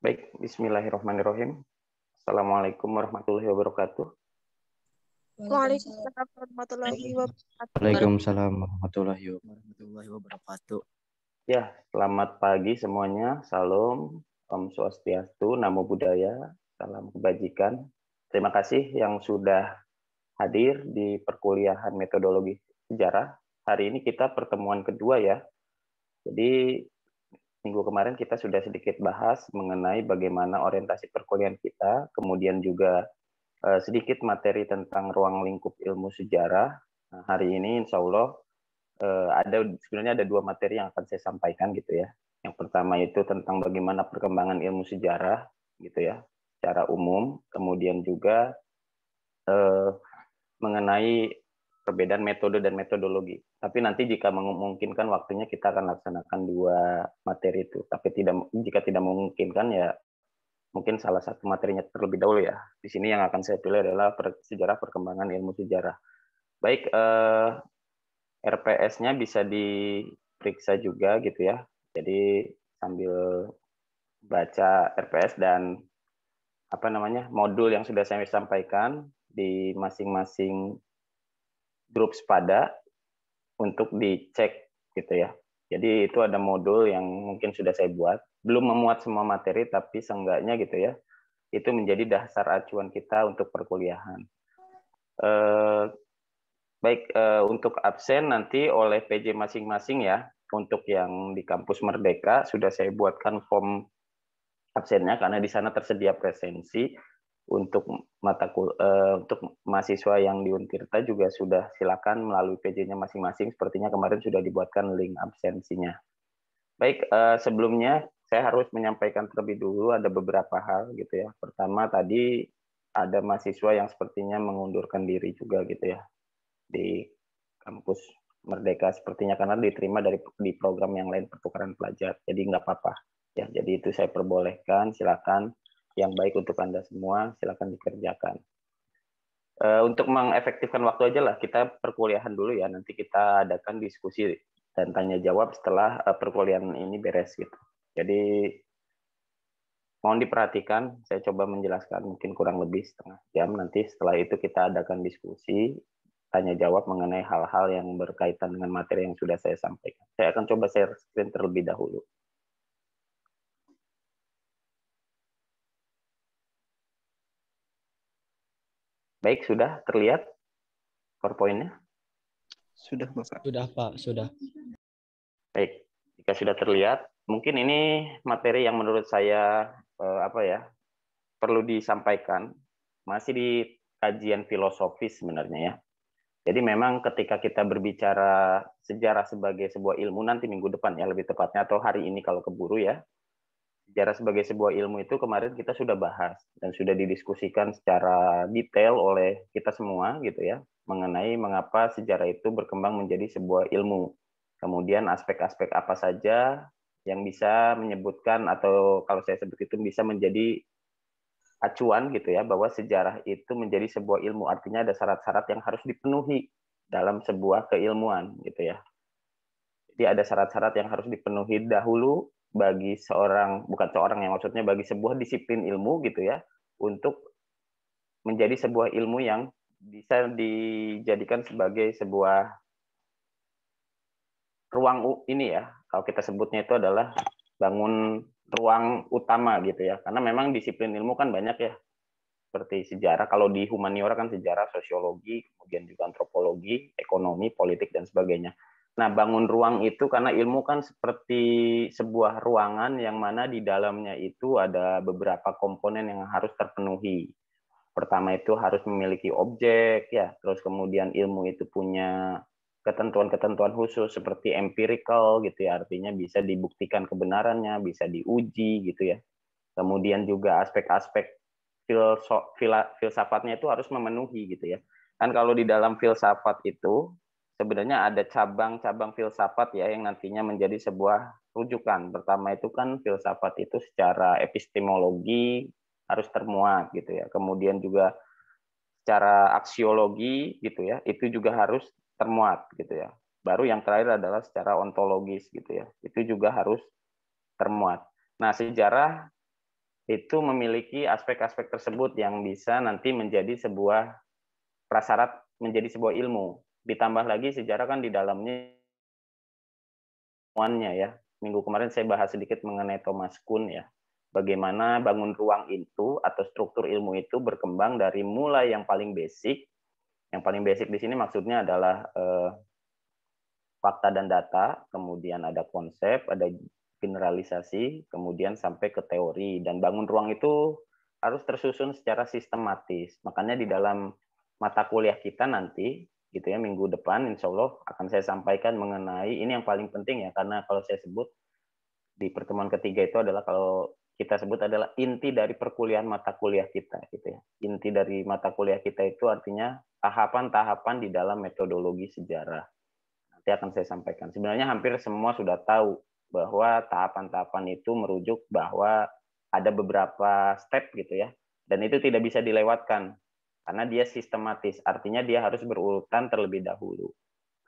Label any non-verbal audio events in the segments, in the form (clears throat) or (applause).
Baik, bismillahirrahmanirrahim. Assalamualaikum warahmatullahi wabarakatuh. Waalaikumsalam warahmatullahi wabarakatuh. Ya, selamat pagi semuanya. Salam, Om Swastiastu, Namo Buddhaya, salam kebajikan. Terima kasih yang sudah hadir di perkuliahan metodologi sejarah. Hari ini kita pertemuan kedua ya. Jadi minggu kemarin kita sudah sedikit bahas mengenai bagaimana orientasi perkuliahan kita, kemudian juga eh, sedikit materi tentang ruang lingkup ilmu sejarah. Nah, hari ini insya Allah eh, ada sebenarnya ada dua materi yang akan saya sampaikan gitu ya. Yang pertama itu tentang bagaimana perkembangan ilmu sejarah gitu ya, secara umum, kemudian juga eh, mengenai perbedaan metode dan metodologi. Tapi nanti jika memungkinkan waktunya kita akan laksanakan dua materi itu. Tapi tidak jika tidak memungkinkan ya mungkin salah satu materinya terlebih dahulu ya. Di sini yang akan saya pilih adalah sejarah perkembangan ilmu sejarah. Baik, eh, RPS-nya bisa diperiksa juga gitu ya. Jadi sambil baca RPS dan apa namanya modul yang sudah saya sampaikan di masing-masing grup sepada untuk dicek gitu ya. Jadi itu ada modul yang mungkin sudah saya buat, belum memuat semua materi tapi seenggaknya gitu ya, itu menjadi dasar acuan kita untuk perkuliahan. Eh, baik eh, untuk absen nanti oleh PJ masing-masing ya, untuk yang di kampus Merdeka sudah saya buatkan form absennya karena di sana tersedia presensi untuk mata uh, untuk mahasiswa yang di Untirta juga sudah silakan melalui PJ-nya masing-masing. Sepertinya kemarin sudah dibuatkan link absensinya. Baik, uh, sebelumnya saya harus menyampaikan terlebih dulu ada beberapa hal gitu ya. Pertama tadi ada mahasiswa yang sepertinya mengundurkan diri juga gitu ya di kampus Merdeka sepertinya karena diterima dari di program yang lain pertukaran pelajar. Jadi nggak apa-apa ya. Jadi itu saya perbolehkan, silakan yang baik untuk Anda semua, silakan dikerjakan. Eh, untuk mengefektifkan waktu aja lah, kita perkuliahan dulu ya, nanti kita adakan diskusi dan tanya jawab setelah eh, perkuliahan ini beres gitu. Jadi mohon diperhatikan, saya coba menjelaskan mungkin kurang lebih setengah jam, nanti setelah itu kita adakan diskusi, tanya jawab mengenai hal-hal yang berkaitan dengan materi yang sudah saya sampaikan. Saya akan coba share screen terlebih dahulu. Baik, sudah terlihat PowerPoint-nya? Sudah, Bapak. Sudah, Pak. Sudah. Baik, jika sudah terlihat, mungkin ini materi yang menurut saya eh, apa ya perlu disampaikan masih di kajian filosofis sebenarnya ya. Jadi memang ketika kita berbicara sejarah sebagai sebuah ilmu nanti minggu depan ya lebih tepatnya atau hari ini kalau keburu ya sejarah sebagai sebuah ilmu itu kemarin kita sudah bahas dan sudah didiskusikan secara detail oleh kita semua gitu ya mengenai mengapa sejarah itu berkembang menjadi sebuah ilmu. Kemudian aspek-aspek apa saja yang bisa menyebutkan atau kalau saya sebut itu bisa menjadi acuan gitu ya bahwa sejarah itu menjadi sebuah ilmu artinya ada syarat-syarat yang harus dipenuhi dalam sebuah keilmuan gitu ya. Jadi ada syarat-syarat yang harus dipenuhi dahulu bagi seorang bukan seorang yang maksudnya bagi sebuah disiplin ilmu gitu ya untuk menjadi sebuah ilmu yang bisa dijadikan sebagai sebuah ruang ini ya kalau kita sebutnya itu adalah bangun ruang utama gitu ya karena memang disiplin ilmu kan banyak ya seperti sejarah kalau di humaniora kan sejarah sosiologi kemudian juga antropologi ekonomi politik dan sebagainya Nah, bangun ruang itu karena ilmu kan seperti sebuah ruangan yang mana di dalamnya itu ada beberapa komponen yang harus terpenuhi. Pertama itu harus memiliki objek ya, terus kemudian ilmu itu punya ketentuan-ketentuan khusus seperti empirical gitu ya, artinya bisa dibuktikan kebenarannya, bisa diuji gitu ya. Kemudian juga aspek-aspek filsafatnya itu harus memenuhi gitu ya. Kan kalau di dalam filsafat itu sebenarnya ada cabang-cabang filsafat ya yang nantinya menjadi sebuah rujukan. Pertama itu kan filsafat itu secara epistemologi harus termuat gitu ya. Kemudian juga secara aksiologi gitu ya, itu juga harus termuat gitu ya. Baru yang terakhir adalah secara ontologis gitu ya. Itu juga harus termuat. Nah, sejarah itu memiliki aspek-aspek tersebut yang bisa nanti menjadi sebuah prasyarat menjadi sebuah ilmu ditambah lagi sejarah kan di dalamnya temuannya ya. Minggu kemarin saya bahas sedikit mengenai Thomas Kuhn ya. Bagaimana bangun ruang itu atau struktur ilmu itu berkembang dari mulai yang paling basic. Yang paling basic di sini maksudnya adalah eh, fakta dan data, kemudian ada konsep, ada generalisasi, kemudian sampai ke teori. Dan bangun ruang itu harus tersusun secara sistematis. Makanya di dalam mata kuliah kita nanti gitu ya minggu depan insya Allah akan saya sampaikan mengenai ini yang paling penting ya karena kalau saya sebut di pertemuan ketiga itu adalah kalau kita sebut adalah inti dari perkuliahan mata kuliah kita gitu ya inti dari mata kuliah kita itu artinya tahapan-tahapan di dalam metodologi sejarah nanti akan saya sampaikan sebenarnya hampir semua sudah tahu bahwa tahapan-tahapan itu merujuk bahwa ada beberapa step gitu ya dan itu tidak bisa dilewatkan karena dia sistematis, artinya dia harus berurutan terlebih dahulu.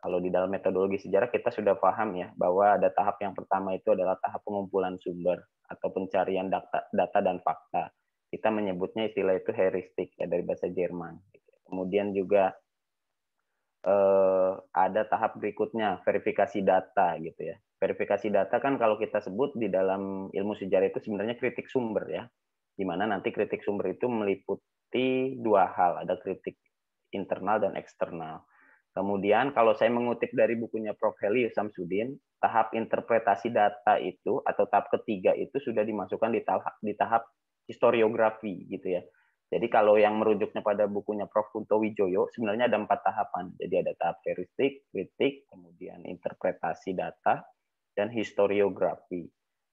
Kalau di dalam metodologi sejarah kita sudah paham ya bahwa ada tahap yang pertama itu adalah tahap pengumpulan sumber atau pencarian data, data dan fakta. Kita menyebutnya istilah itu heuristik ya dari bahasa Jerman. Kemudian juga eh, ada tahap berikutnya verifikasi data gitu ya. Verifikasi data kan kalau kita sebut di dalam ilmu sejarah itu sebenarnya kritik sumber ya. Di mana nanti kritik sumber itu meliput mengikuti dua hal, ada kritik internal dan eksternal. Kemudian kalau saya mengutip dari bukunya Prof. Helio Samsudin, tahap interpretasi data itu atau tahap ketiga itu sudah dimasukkan di tahap, di tahap historiografi gitu ya. Jadi kalau yang merujuknya pada bukunya Prof. Kunto Wijoyo, sebenarnya ada empat tahapan. Jadi ada tahap heuristik, kritik, kemudian interpretasi data, dan historiografi.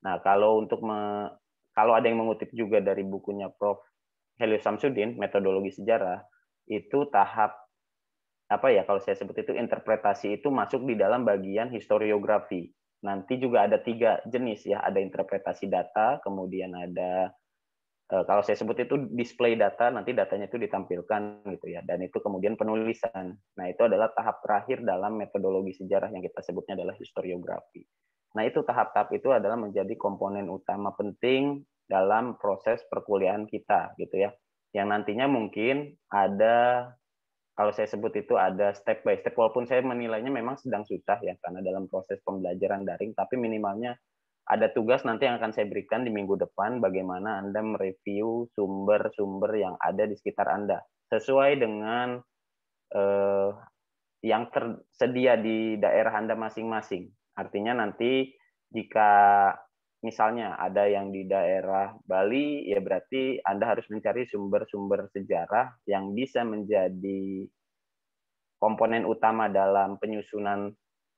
Nah kalau untuk me, kalau ada yang mengutip juga dari bukunya Prof. Helios Samsudin metodologi sejarah itu tahap apa ya kalau saya sebut itu interpretasi itu masuk di dalam bagian historiografi. Nanti juga ada tiga jenis ya, ada interpretasi data, kemudian ada eh, kalau saya sebut itu display data, nanti datanya itu ditampilkan gitu ya, dan itu kemudian penulisan. Nah itu adalah tahap terakhir dalam metodologi sejarah yang kita sebutnya adalah historiografi. Nah itu tahap-tahap itu adalah menjadi komponen utama penting dalam proses perkuliahan kita gitu ya. Yang nantinya mungkin ada kalau saya sebut itu ada step by step walaupun saya menilainya memang sedang susah ya karena dalam proses pembelajaran daring tapi minimalnya ada tugas nanti yang akan saya berikan di minggu depan bagaimana Anda mereview sumber-sumber yang ada di sekitar Anda sesuai dengan eh, yang tersedia di daerah Anda masing-masing. Artinya nanti jika misalnya ada yang di daerah Bali, ya berarti Anda harus mencari sumber-sumber sejarah yang bisa menjadi komponen utama dalam penyusunan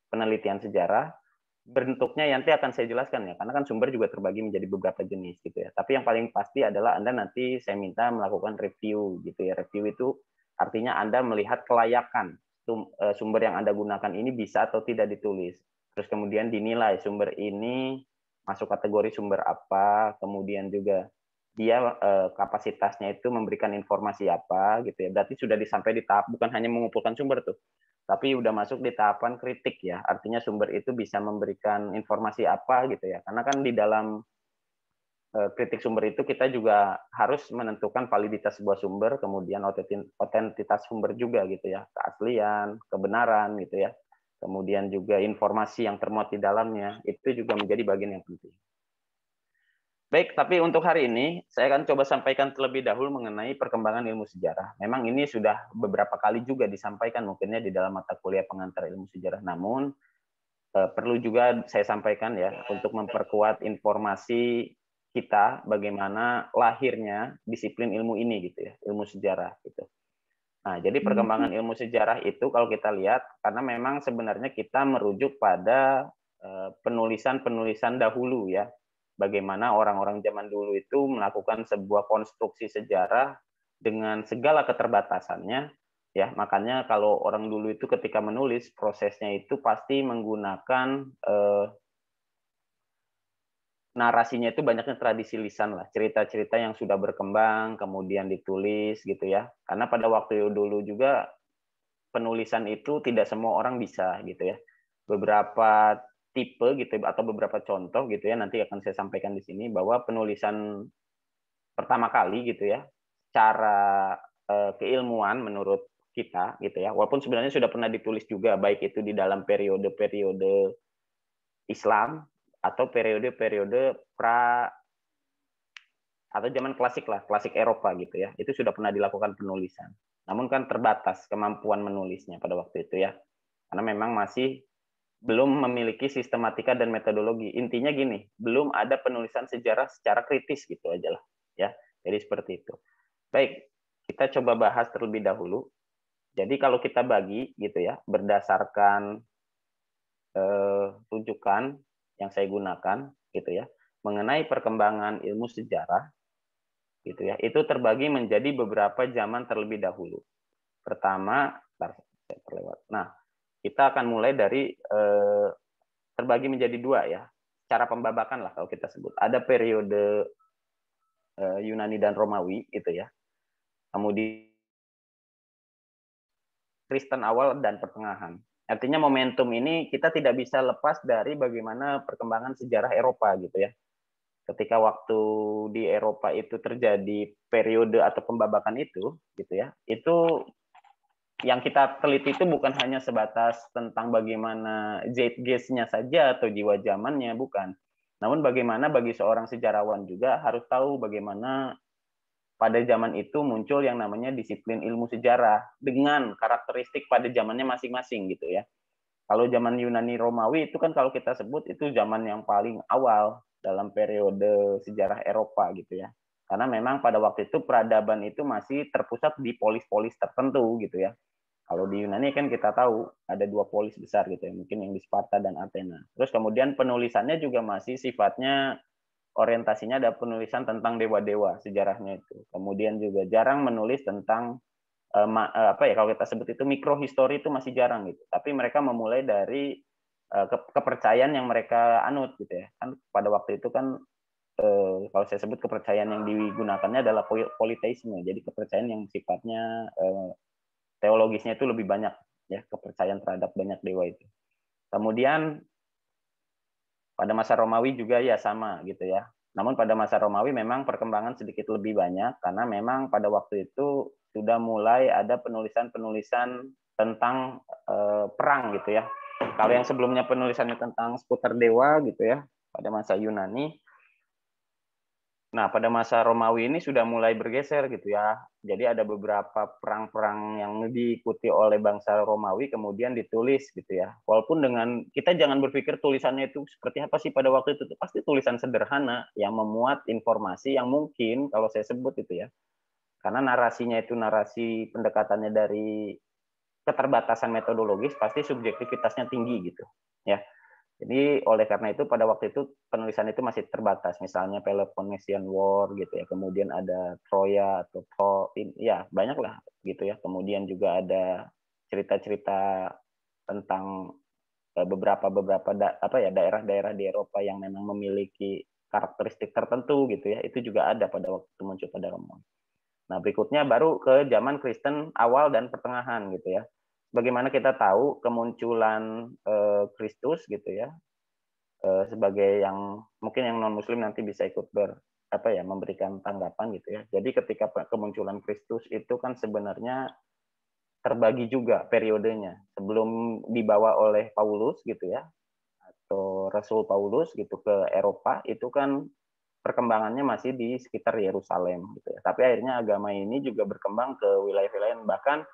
penelitian sejarah. Bentuknya nanti akan saya jelaskan ya, karena kan sumber juga terbagi menjadi beberapa jenis gitu ya. Tapi yang paling pasti adalah Anda nanti saya minta melakukan review gitu ya. Review itu artinya Anda melihat kelayakan eh, sumber yang Anda gunakan ini bisa atau tidak ditulis. Terus kemudian dinilai sumber ini masuk kategori sumber apa, kemudian juga dia eh, kapasitasnya itu memberikan informasi apa gitu ya. Berarti sudah disampai di tahap bukan hanya mengumpulkan sumber tuh, tapi sudah masuk di tahapan kritik ya. Artinya sumber itu bisa memberikan informasi apa gitu ya. Karena kan di dalam eh, kritik sumber itu kita juga harus menentukan validitas sebuah sumber, kemudian otentitas sumber juga gitu ya, keaslian, kebenaran gitu ya kemudian juga informasi yang termuat di dalamnya, itu juga menjadi bagian yang penting. Baik, tapi untuk hari ini saya akan coba sampaikan terlebih dahulu mengenai perkembangan ilmu sejarah. Memang ini sudah beberapa kali juga disampaikan mungkinnya di dalam mata kuliah pengantar ilmu sejarah. Namun eh, perlu juga saya sampaikan ya untuk memperkuat informasi kita bagaimana lahirnya disiplin ilmu ini gitu ya, ilmu sejarah gitu. Nah, jadi hmm. perkembangan ilmu sejarah itu kalau kita lihat karena memang sebenarnya kita merujuk pada eh, penulisan-penulisan dahulu ya. Bagaimana orang-orang zaman dulu itu melakukan sebuah konstruksi sejarah dengan segala keterbatasannya ya. Makanya kalau orang dulu itu ketika menulis prosesnya itu pasti menggunakan eh, narasinya itu banyaknya tradisi lisan lah, cerita-cerita yang sudah berkembang kemudian ditulis gitu ya. Karena pada waktu dulu juga penulisan itu tidak semua orang bisa gitu ya. Beberapa tipe gitu atau beberapa contoh gitu ya nanti akan saya sampaikan di sini bahwa penulisan pertama kali gitu ya cara eh, keilmuan menurut kita gitu ya walaupun sebenarnya sudah pernah ditulis juga baik itu di dalam periode-periode Islam atau periode-periode pra atau zaman klasik lah, klasik Eropa gitu ya. Itu sudah pernah dilakukan penulisan. Namun kan terbatas kemampuan menulisnya pada waktu itu ya. Karena memang masih belum memiliki sistematika dan metodologi. Intinya gini, belum ada penulisan sejarah secara kritis gitu aja lah, ya. Jadi seperti itu. Baik, kita coba bahas terlebih dahulu. Jadi kalau kita bagi gitu ya, berdasarkan eh, yang saya gunakan gitu ya mengenai perkembangan ilmu sejarah gitu ya itu terbagi menjadi beberapa zaman terlebih dahulu pertama terlewat nah kita akan mulai dari eh, terbagi menjadi dua ya cara pembabakan lah kalau kita sebut ada periode eh, Yunani dan Romawi gitu ya kemudian Kristen awal dan pertengahan Artinya momentum ini kita tidak bisa lepas dari bagaimana perkembangan sejarah Eropa gitu ya. Ketika waktu di Eropa itu terjadi periode atau pembabakan itu gitu ya. Itu yang kita teliti itu bukan hanya sebatas tentang bagaimana zeitgeist-nya saja atau jiwa zamannya bukan. Namun bagaimana bagi seorang sejarawan juga harus tahu bagaimana pada zaman itu muncul yang namanya disiplin ilmu sejarah dengan karakteristik pada zamannya masing-masing gitu ya. Kalau zaman Yunani Romawi itu kan kalau kita sebut itu zaman yang paling awal dalam periode sejarah Eropa gitu ya. Karena memang pada waktu itu peradaban itu masih terpusat di polis-polis tertentu gitu ya. Kalau di Yunani kan kita tahu ada dua polis besar gitu ya, mungkin yang di Sparta dan Athena. Terus kemudian penulisannya juga masih sifatnya orientasinya ada penulisan tentang dewa-dewa sejarahnya itu. Kemudian juga jarang menulis tentang eh, eh, apa ya kalau kita sebut itu mikrohistori itu masih jarang gitu. Tapi mereka memulai dari eh, kepercayaan yang mereka anut gitu ya. Kan pada waktu itu kan kalau saya sebut kepercayaan yang digunakannya adalah politeisme. Jadi kepercayaan yang sifatnya teologisnya itu lebih banyak ya kepercayaan terhadap banyak dewa itu. Kemudian pada masa Romawi juga ya sama gitu ya. Namun pada masa Romawi memang perkembangan sedikit lebih banyak karena memang pada waktu itu sudah mulai ada penulisan-penulisan tentang eh, perang gitu ya. Kalau yang sebelumnya penulisannya tentang seputar dewa gitu ya pada masa Yunani, Nah, pada masa Romawi ini sudah mulai bergeser gitu ya. Jadi ada beberapa perang-perang yang diikuti oleh bangsa Romawi kemudian ditulis gitu ya. Walaupun dengan kita jangan berpikir tulisannya itu seperti apa sih pada waktu itu pasti tulisan sederhana yang memuat informasi yang mungkin kalau saya sebut itu ya. Karena narasinya itu narasi pendekatannya dari keterbatasan metodologis pasti subjektivitasnya tinggi gitu ya jadi oleh karena itu pada waktu itu penulisan itu masih terbatas. Misalnya Peloponnesian War gitu ya. Kemudian ada Troya atau Pro, ya banyaklah gitu ya. Kemudian juga ada cerita-cerita tentang eh, beberapa beberapa da, apa ya daerah-daerah di Eropa yang memang memiliki karakteristik tertentu gitu ya. Itu juga ada pada waktu itu muncul pada Romawi. Nah, berikutnya baru ke zaman Kristen awal dan pertengahan gitu ya bagaimana kita tahu kemunculan eh, Kristus gitu ya eh, sebagai yang mungkin yang non muslim nanti bisa ikut ber apa ya memberikan tanggapan gitu ya. Jadi ketika kemunculan Kristus itu kan sebenarnya terbagi juga periodenya. Sebelum dibawa oleh Paulus gitu ya atau Rasul Paulus gitu ke Eropa itu kan perkembangannya masih di sekitar Yerusalem gitu ya. Tapi akhirnya agama ini juga berkembang ke wilayah-wilayah bahkan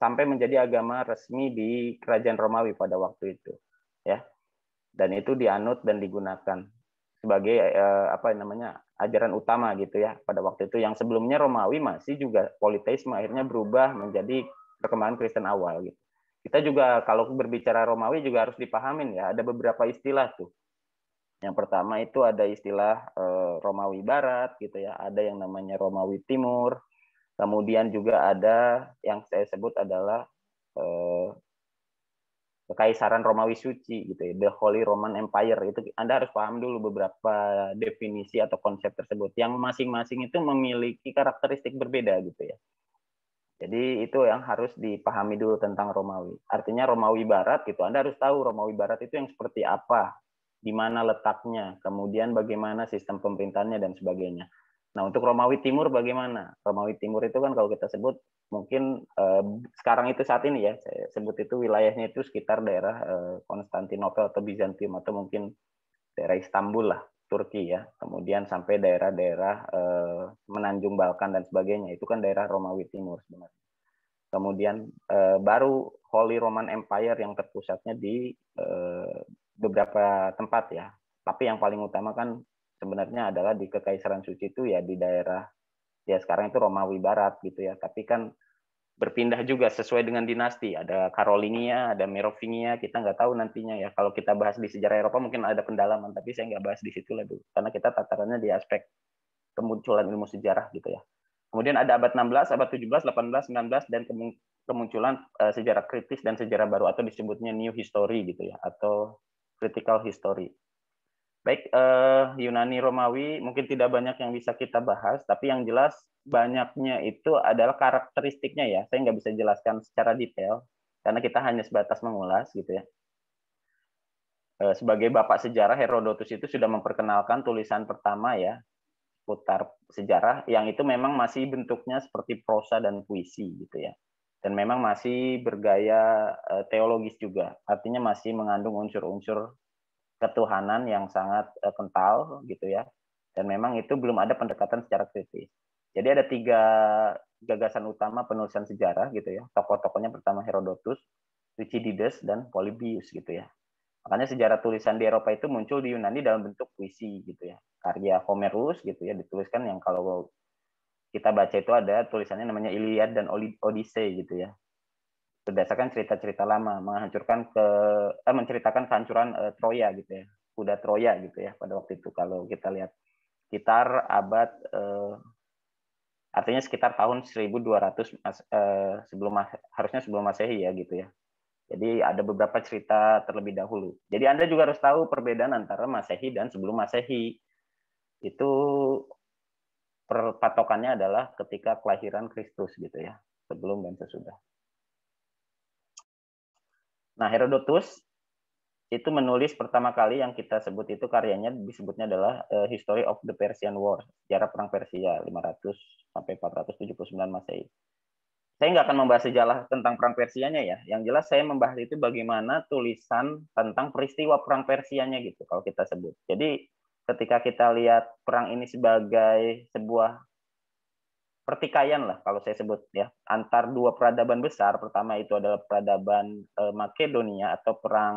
sampai menjadi agama resmi di Kerajaan Romawi pada waktu itu, ya. Dan itu dianut dan digunakan sebagai eh, apa namanya ajaran utama gitu ya pada waktu itu yang sebelumnya Romawi masih juga politeisme akhirnya berubah menjadi perkembangan Kristen awal gitu. Kita juga kalau berbicara Romawi juga harus dipahamin ya ada beberapa istilah tuh. Yang pertama itu ada istilah eh, Romawi Barat gitu ya, ada yang namanya Romawi Timur, Kemudian juga ada yang saya sebut adalah eh, Kekaisaran Romawi Suci gitu ya, The Holy Roman Empire itu Anda harus paham dulu beberapa definisi atau konsep tersebut yang masing-masing itu memiliki karakteristik berbeda gitu ya. Jadi itu yang harus dipahami dulu tentang Romawi. Artinya Romawi Barat gitu, Anda harus tahu Romawi Barat itu yang seperti apa, di mana letaknya, kemudian bagaimana sistem pemerintahnya dan sebagainya. Nah, untuk Romawi Timur bagaimana? Romawi Timur itu kan kalau kita sebut mungkin eh, sekarang itu saat ini ya, saya sebut itu wilayahnya itu sekitar daerah eh, Konstantinopel atau Bizantium atau mungkin daerah Istanbul lah, Turki ya. Kemudian sampai daerah-daerah eh, menanjung Balkan dan sebagainya, itu kan daerah Romawi Timur sebenarnya. Kemudian eh, baru Holy Roman Empire yang terpusatnya di eh, beberapa tempat ya. Tapi yang paling utama kan sebenarnya adalah di Kekaisaran Suci itu ya di daerah ya sekarang itu Romawi Barat gitu ya. Tapi kan berpindah juga sesuai dengan dinasti. Ada Karolinia ada Merovingia, kita nggak tahu nantinya ya. Kalau kita bahas di sejarah Eropa mungkin ada pendalaman, tapi saya nggak bahas di situ lah dulu. Karena kita tatarannya di aspek kemunculan ilmu sejarah gitu ya. Kemudian ada abad 16, abad 17, 18, 19 dan kemunculan eh, sejarah kritis dan sejarah baru atau disebutnya new history gitu ya atau critical history. Baik, uh, Yunani Romawi mungkin tidak banyak yang bisa kita bahas, tapi yang jelas banyaknya itu adalah karakteristiknya ya. Saya nggak bisa jelaskan secara detail karena kita hanya sebatas mengulas gitu ya. Uh, sebagai bapak sejarah Herodotus itu sudah memperkenalkan tulisan pertama ya putar sejarah yang itu memang masih bentuknya seperti prosa dan puisi gitu ya. Dan memang masih bergaya eh, teologis juga, artinya masih mengandung unsur-unsur ketuhanan yang sangat uh, kental gitu ya dan memang itu belum ada pendekatan secara kritis jadi ada tiga gagasan utama penulisan sejarah gitu ya tokoh-tokohnya pertama Herodotus Thucydides dan Polybius gitu ya makanya sejarah tulisan di Eropa itu muncul di Yunani dalam bentuk puisi gitu ya karya Homerus gitu ya dituliskan yang kalau kita baca itu ada tulisannya namanya Iliad dan Odyssey gitu ya berdasarkan cerita-cerita lama menghancurkan ke eh, menceritakan kehancuran eh, Troya gitu ya kuda Troya gitu ya pada waktu itu kalau kita lihat sekitar abad eh, artinya sekitar tahun 1200 mas, eh, sebelum harusnya sebelum masehi ya gitu ya jadi ada beberapa cerita terlebih dahulu jadi anda juga harus tahu perbedaan antara masehi dan sebelum masehi itu perpatokannya adalah ketika kelahiran Kristus gitu ya sebelum dan sesudah Nah, Herodotus itu menulis pertama kali yang kita sebut itu karyanya disebutnya adalah uh, History of the Persian War, sejarah perang Persia 500 sampai 479 Masehi. Saya nggak akan membahas sejarah tentang perang Persianya ya. Yang jelas saya membahas itu bagaimana tulisan tentang peristiwa perang Persianya gitu kalau kita sebut. Jadi ketika kita lihat perang ini sebagai sebuah pertikaian lah kalau saya sebut ya antar dua peradaban besar pertama itu adalah peradaban eh, Makedonia atau perang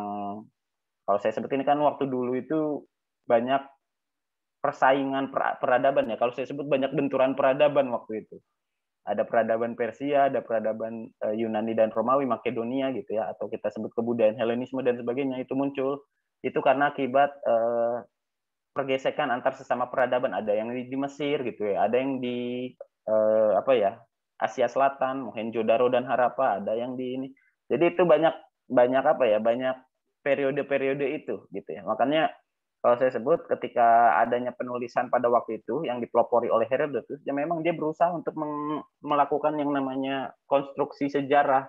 kalau saya sebut ini kan waktu dulu itu banyak persaingan per, peradaban ya kalau saya sebut banyak benturan peradaban waktu itu ada peradaban Persia ada peradaban eh, Yunani dan Romawi Makedonia gitu ya atau kita sebut kebudayaan Helenisme dan sebagainya itu muncul itu karena akibat eh, pergesekan antar sesama peradaban ada yang di Mesir gitu ya ada yang di eh, apa ya Asia Selatan, Mohenjo-daro dan Harappa ada yang di ini. Jadi itu banyak banyak apa ya banyak periode-periode itu gitu ya. Makanya kalau saya sebut ketika adanya penulisan pada waktu itu yang dipelopori oleh Herodotus, ya memang dia berusaha untuk melakukan yang namanya konstruksi sejarah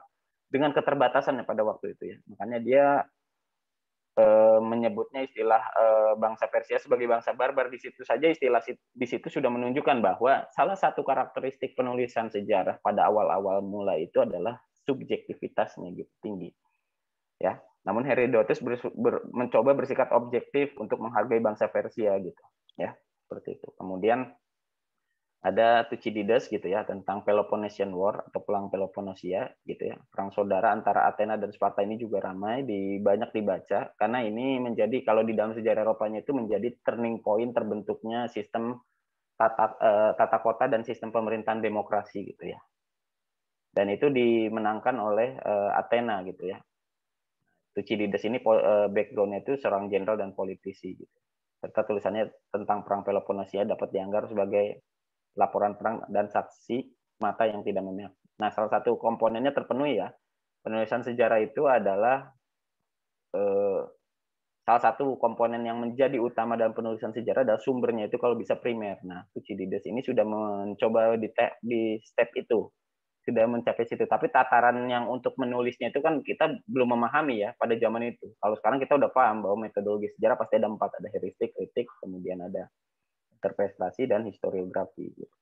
dengan keterbatasannya pada waktu itu ya. Makanya dia Eh, menyebutnya istilah eh, bangsa Persia sebagai bangsa barbar di situ saja istilah di situ sudah menunjukkan bahwa salah satu karakteristik penulisan sejarah pada awal-awal mula itu adalah subjektivitasnya gitu tinggi. Ya. Namun Herodotus ber, ber, mencoba bersikap objektif untuk menghargai bangsa Persia gitu. Ya, seperti itu. Kemudian ada Thucydides gitu ya tentang Peloponnesian War atau Perang Peloponnesia gitu ya. Perang saudara antara Athena dan Sparta ini juga ramai di banyak dibaca karena ini menjadi kalau di dalam sejarah Eropanya itu menjadi turning point terbentuknya sistem tata eh, tata kota dan sistem pemerintahan demokrasi gitu ya. Dan itu dimenangkan oleh uh, Athena gitu ya. Thucydides ini uh, backgroundnya itu seorang jenderal dan politisi gitu. Serta tulisannya tentang Perang Peloponnesia dapat dianggap sebagai laporan perang dan saksi mata yang tidak memihak. Nah, salah satu komponennya terpenuhi ya. Penulisan sejarah itu adalah eh, salah satu komponen yang menjadi utama dalam penulisan sejarah adalah sumbernya itu kalau bisa primer. Nah, Tucidides ini sudah mencoba di, di step itu, sudah mencapai situ. Tapi tataran yang untuk menulisnya itu kan kita belum memahami ya pada zaman itu. Kalau sekarang kita udah paham bahwa metodologi sejarah pasti ada empat, ada heuristik, kritik, kemudian ada interpretasi dan historiografi. Gitu.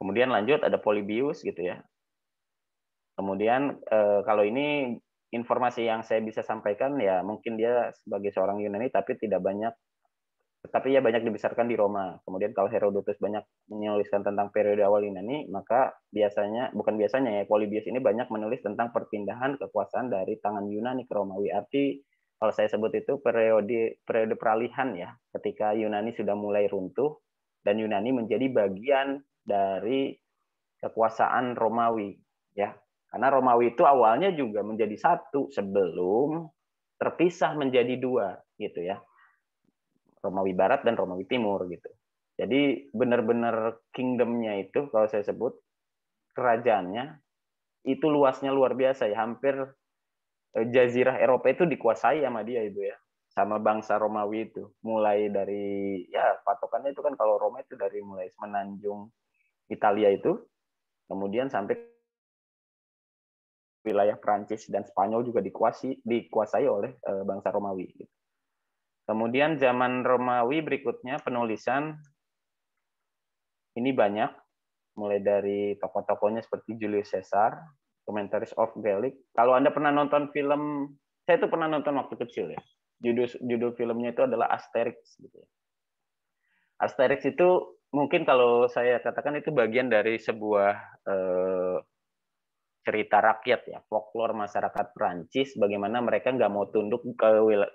Kemudian lanjut ada Polybius gitu ya. Kemudian eh, kalau ini informasi yang saya bisa sampaikan ya mungkin dia sebagai seorang Yunani tapi tidak banyak tetapi ya banyak dibesarkan di Roma. Kemudian kalau Herodotus banyak menuliskan tentang periode awal Yunani, maka biasanya bukan biasanya ya Polybius ini banyak menulis tentang perpindahan kekuasaan dari tangan Yunani ke Romawi. Arti kalau saya sebut itu periode periode peralihan ya, ketika Yunani sudah mulai runtuh dan Yunani menjadi bagian dari kekuasaan Romawi ya. Karena Romawi itu awalnya juga menjadi satu sebelum terpisah menjadi dua gitu ya. Romawi Barat dan Romawi Timur gitu. Jadi benar-benar kingdomnya itu kalau saya sebut kerajaannya itu luasnya luar biasa ya hampir Eh, jazirah Eropa itu dikuasai sama dia itu ya sama bangsa Romawi itu mulai dari ya patokannya itu kan kalau Roma itu dari mulai semenanjung Italia itu kemudian sampai wilayah Prancis dan Spanyol juga dikuasai dikuasai oleh eh, bangsa Romawi gitu. kemudian zaman Romawi berikutnya penulisan ini banyak mulai dari tokoh-tokohnya seperti Julius Caesar Commentaries of Gaelic. Kalau Anda pernah nonton film, saya itu pernah nonton waktu kecil ya. Judul judul filmnya itu adalah Asterix gitu ya. Asterix itu mungkin kalau saya katakan itu bagian dari sebuah eh, cerita rakyat ya, folklore masyarakat Prancis bagaimana mereka nggak mau tunduk ke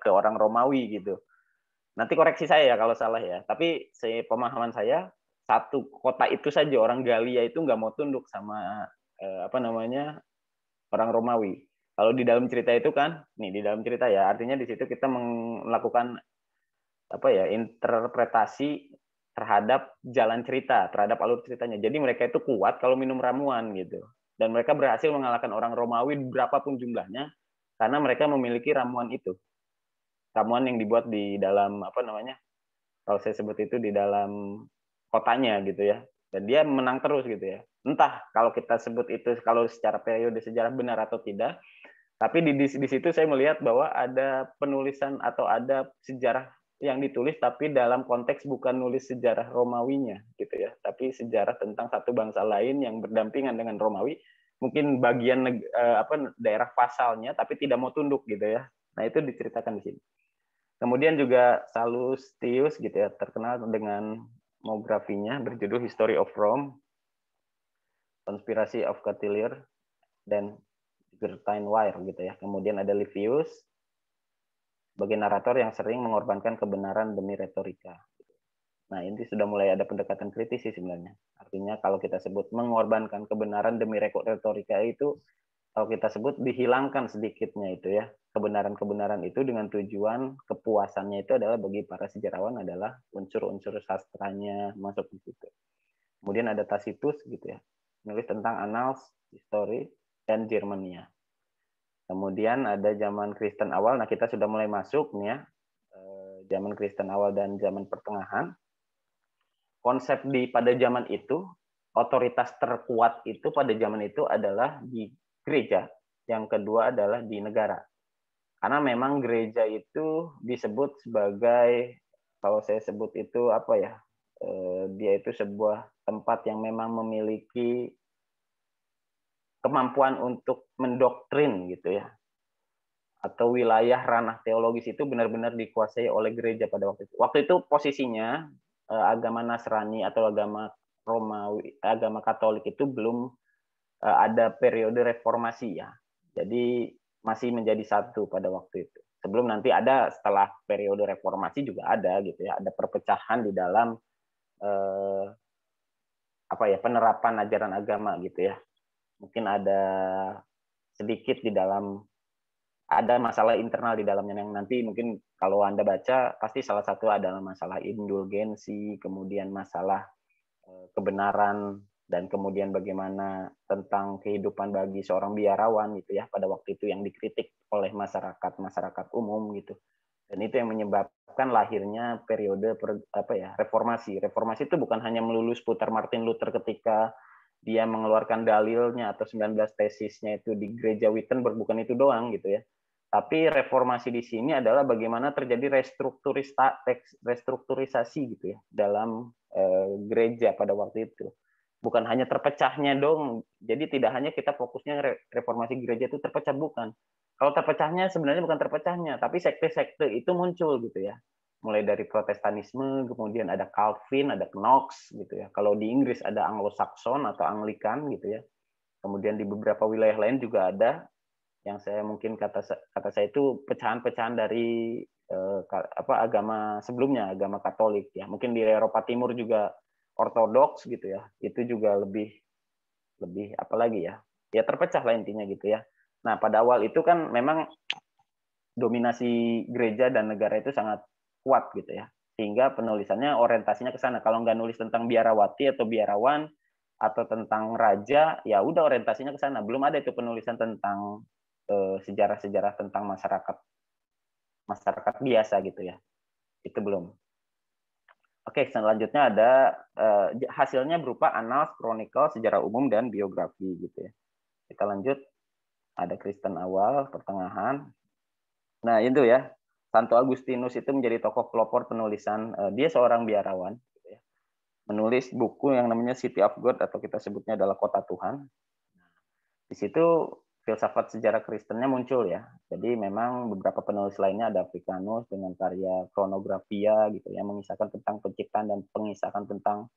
ke orang Romawi gitu. Nanti koreksi saya ya kalau salah ya. Tapi pemahaman saya satu kota itu saja orang Galia itu nggak mau tunduk sama eh, apa namanya orang Romawi. Kalau di dalam cerita itu kan, nih di dalam cerita ya, artinya di situ kita melakukan apa ya interpretasi terhadap jalan cerita, terhadap alur ceritanya. Jadi mereka itu kuat kalau minum ramuan gitu, dan mereka berhasil mengalahkan orang Romawi berapapun jumlahnya karena mereka memiliki ramuan itu, ramuan yang dibuat di dalam apa namanya, kalau saya sebut itu di dalam kotanya gitu ya, dan dia menang terus gitu ya entah kalau kita sebut itu kalau secara periode sejarah benar atau tidak tapi di, di, di situ saya melihat bahwa ada penulisan atau ada sejarah yang ditulis tapi dalam konteks bukan nulis sejarah Romawinya gitu ya tapi sejarah tentang satu bangsa lain yang berdampingan dengan Romawi mungkin bagian eh, apa daerah pasalnya tapi tidak mau tunduk gitu ya nah itu diceritakan di sini kemudian juga Salustius gitu ya terkenal dengan monografinya berjudul History of Rome konspirasi of Cotillier dan Gertain Wire gitu ya. Kemudian ada Livius sebagai narator yang sering mengorbankan kebenaran demi retorika. Nah, ini sudah mulai ada pendekatan kritis sih sebenarnya. Artinya kalau kita sebut mengorbankan kebenaran demi retorika itu kalau kita sebut dihilangkan sedikitnya itu ya kebenaran-kebenaran itu dengan tujuan kepuasannya itu adalah bagi para sejarawan adalah unsur-unsur sastranya masuk di situ. Kemudian ada Tacitus gitu ya nulis tentang Annals History dan Jermania. Kemudian ada zaman Kristen awal. Nah, kita sudah mulai masuk nih ya. Eh, zaman Kristen awal dan zaman pertengahan. Konsep di pada zaman itu, otoritas terkuat itu pada zaman itu adalah di gereja. Yang kedua adalah di negara. Karena memang gereja itu disebut sebagai kalau saya sebut itu apa ya? Eh, dia itu sebuah tempat yang memang memiliki kemampuan untuk mendoktrin gitu ya atau wilayah ranah teologis itu benar-benar dikuasai oleh gereja pada waktu itu. Waktu itu posisinya eh, agama Nasrani atau agama Romawi, agama Katolik itu belum eh, ada periode reformasi ya. Jadi masih menjadi satu pada waktu itu. Sebelum nanti ada setelah periode reformasi juga ada gitu ya, ada perpecahan di dalam eh, apa ya penerapan ajaran agama gitu ya mungkin ada sedikit di dalam ada masalah internal di dalamnya yang nanti mungkin kalau anda baca pasti salah satu adalah masalah indulgensi kemudian masalah eh, kebenaran dan kemudian bagaimana tentang kehidupan bagi seorang biarawan gitu ya pada waktu itu yang dikritik oleh masyarakat masyarakat umum gitu dan itu yang menyebabkan lahirnya periode per, apa ya reformasi reformasi itu bukan hanya melulu seputar Martin Luther ketika dia mengeluarkan dalilnya atau 19 tesisnya itu di gereja Wittenberg bukan itu doang gitu ya tapi reformasi di sini adalah bagaimana terjadi restrukturisasi gitu ya dalam eh, gereja pada waktu itu bukan hanya terpecahnya dong jadi tidak hanya kita fokusnya reformasi gereja itu terpecah bukan kalau terpecahnya sebenarnya bukan terpecahnya, tapi sekte-sekte itu muncul gitu ya. Mulai dari Protestanisme, kemudian ada Calvin, ada Knox gitu ya. Kalau di Inggris ada Anglo-Saxon atau Anglikan gitu ya. Kemudian di beberapa wilayah lain juga ada yang saya mungkin kata kata saya itu pecahan-pecahan dari eh, apa agama sebelumnya agama Katolik ya mungkin di Eropa Timur juga Ortodoks gitu ya itu juga lebih lebih apalagi ya ya terpecah lah intinya gitu ya Nah, pada awal itu kan memang dominasi gereja dan negara itu sangat kuat gitu ya. Sehingga penulisannya orientasinya ke sana. Kalau nggak nulis tentang biarawati atau biarawan atau tentang raja, ya udah orientasinya ke sana. Belum ada itu penulisan tentang eh, sejarah-sejarah tentang masyarakat masyarakat biasa gitu ya. Itu belum. Oke, selanjutnya ada eh, hasilnya berupa annals, chronicle, sejarah umum dan biografi gitu ya. Kita lanjut ada Kristen awal, pertengahan. Nah, itu ya. Santo Agustinus itu menjadi tokoh pelopor penulisan. Eh, dia seorang biarawan. Gitu ya. Menulis buku yang namanya City of God atau kita sebutnya adalah Kota Tuhan. Di situ filsafat sejarah Kristennya muncul ya. Jadi memang beberapa penulis lainnya ada Afrikanus dengan karya kronografia gitu yang mengisahkan tentang penciptaan dan pengisahan tentang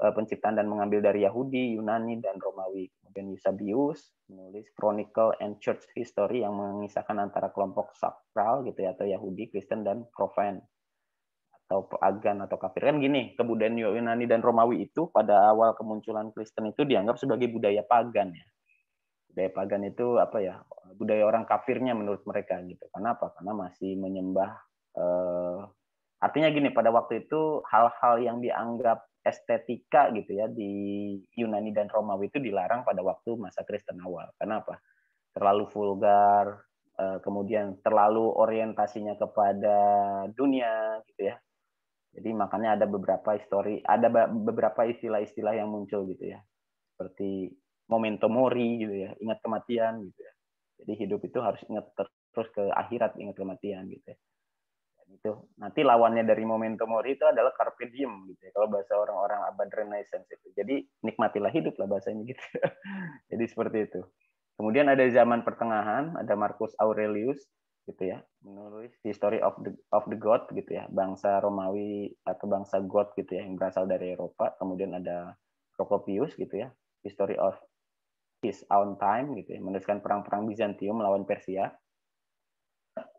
Eh, penciptaan dan mengambil dari Yahudi, Yunani, dan Romawi. Kemudian Eusebius menulis Chronicle and Church History yang mengisahkan antara kelompok sakral gitu ya atau Yahudi, Kristen dan Profan atau pagan atau kafir kan gini kebudayaan Yunani dan Romawi itu pada awal kemunculan Kristen itu dianggap sebagai budaya pagan ya budaya pagan itu apa ya budaya orang kafirnya menurut mereka gitu Kenapa? karena masih menyembah eh, artinya gini pada waktu itu hal-hal yang dianggap estetika gitu ya di Yunani dan Romawi itu dilarang pada waktu masa Kristen awal. Kenapa? Terlalu vulgar, eh, kemudian terlalu orientasinya kepada dunia gitu ya. Jadi makanya ada beberapa histori, ada beberapa istilah-istilah yang muncul gitu ya. Seperti momento mori gitu ya, ingat kematian gitu ya. Jadi hidup itu harus ingat terus ke akhirat, ingat kematian gitu ya gitu. Nanti lawannya dari momentum mori itu adalah carpe diem gitu ya. Kalau bahasa orang-orang abad renaissance itu. Jadi nikmatilah hidup lah bahasanya gitu. (laughs) Jadi seperti itu. Kemudian ada zaman pertengahan, ada Marcus Aurelius gitu ya, menulis History of the of the God gitu ya, bangsa Romawi atau bangsa God gitu ya yang berasal dari Eropa. Kemudian ada Procopius gitu ya, History of his own time gitu ya, menuliskan perang-perang Bizantium melawan Persia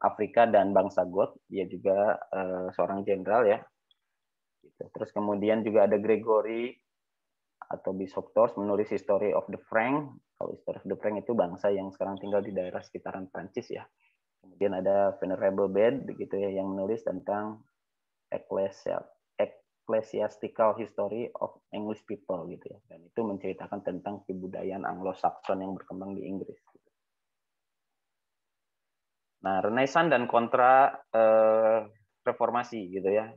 Afrika dan bangsa God. Dia juga uh, seorang jenderal ya. Gitu. Terus kemudian juga ada Gregory atau Bishop Tors menulis History of the Frank. Kalau History of the Frank itu bangsa yang sekarang tinggal di daerah sekitaran Prancis ya. Kemudian ada Venerable Bed begitu ya yang menulis tentang ecclesial ecclesiastical history of English people gitu ya. Dan itu menceritakan tentang kebudayaan Anglo-Saxon yang berkembang di Inggris. Nah, Renaissance dan kontra eh, reformasi gitu ya.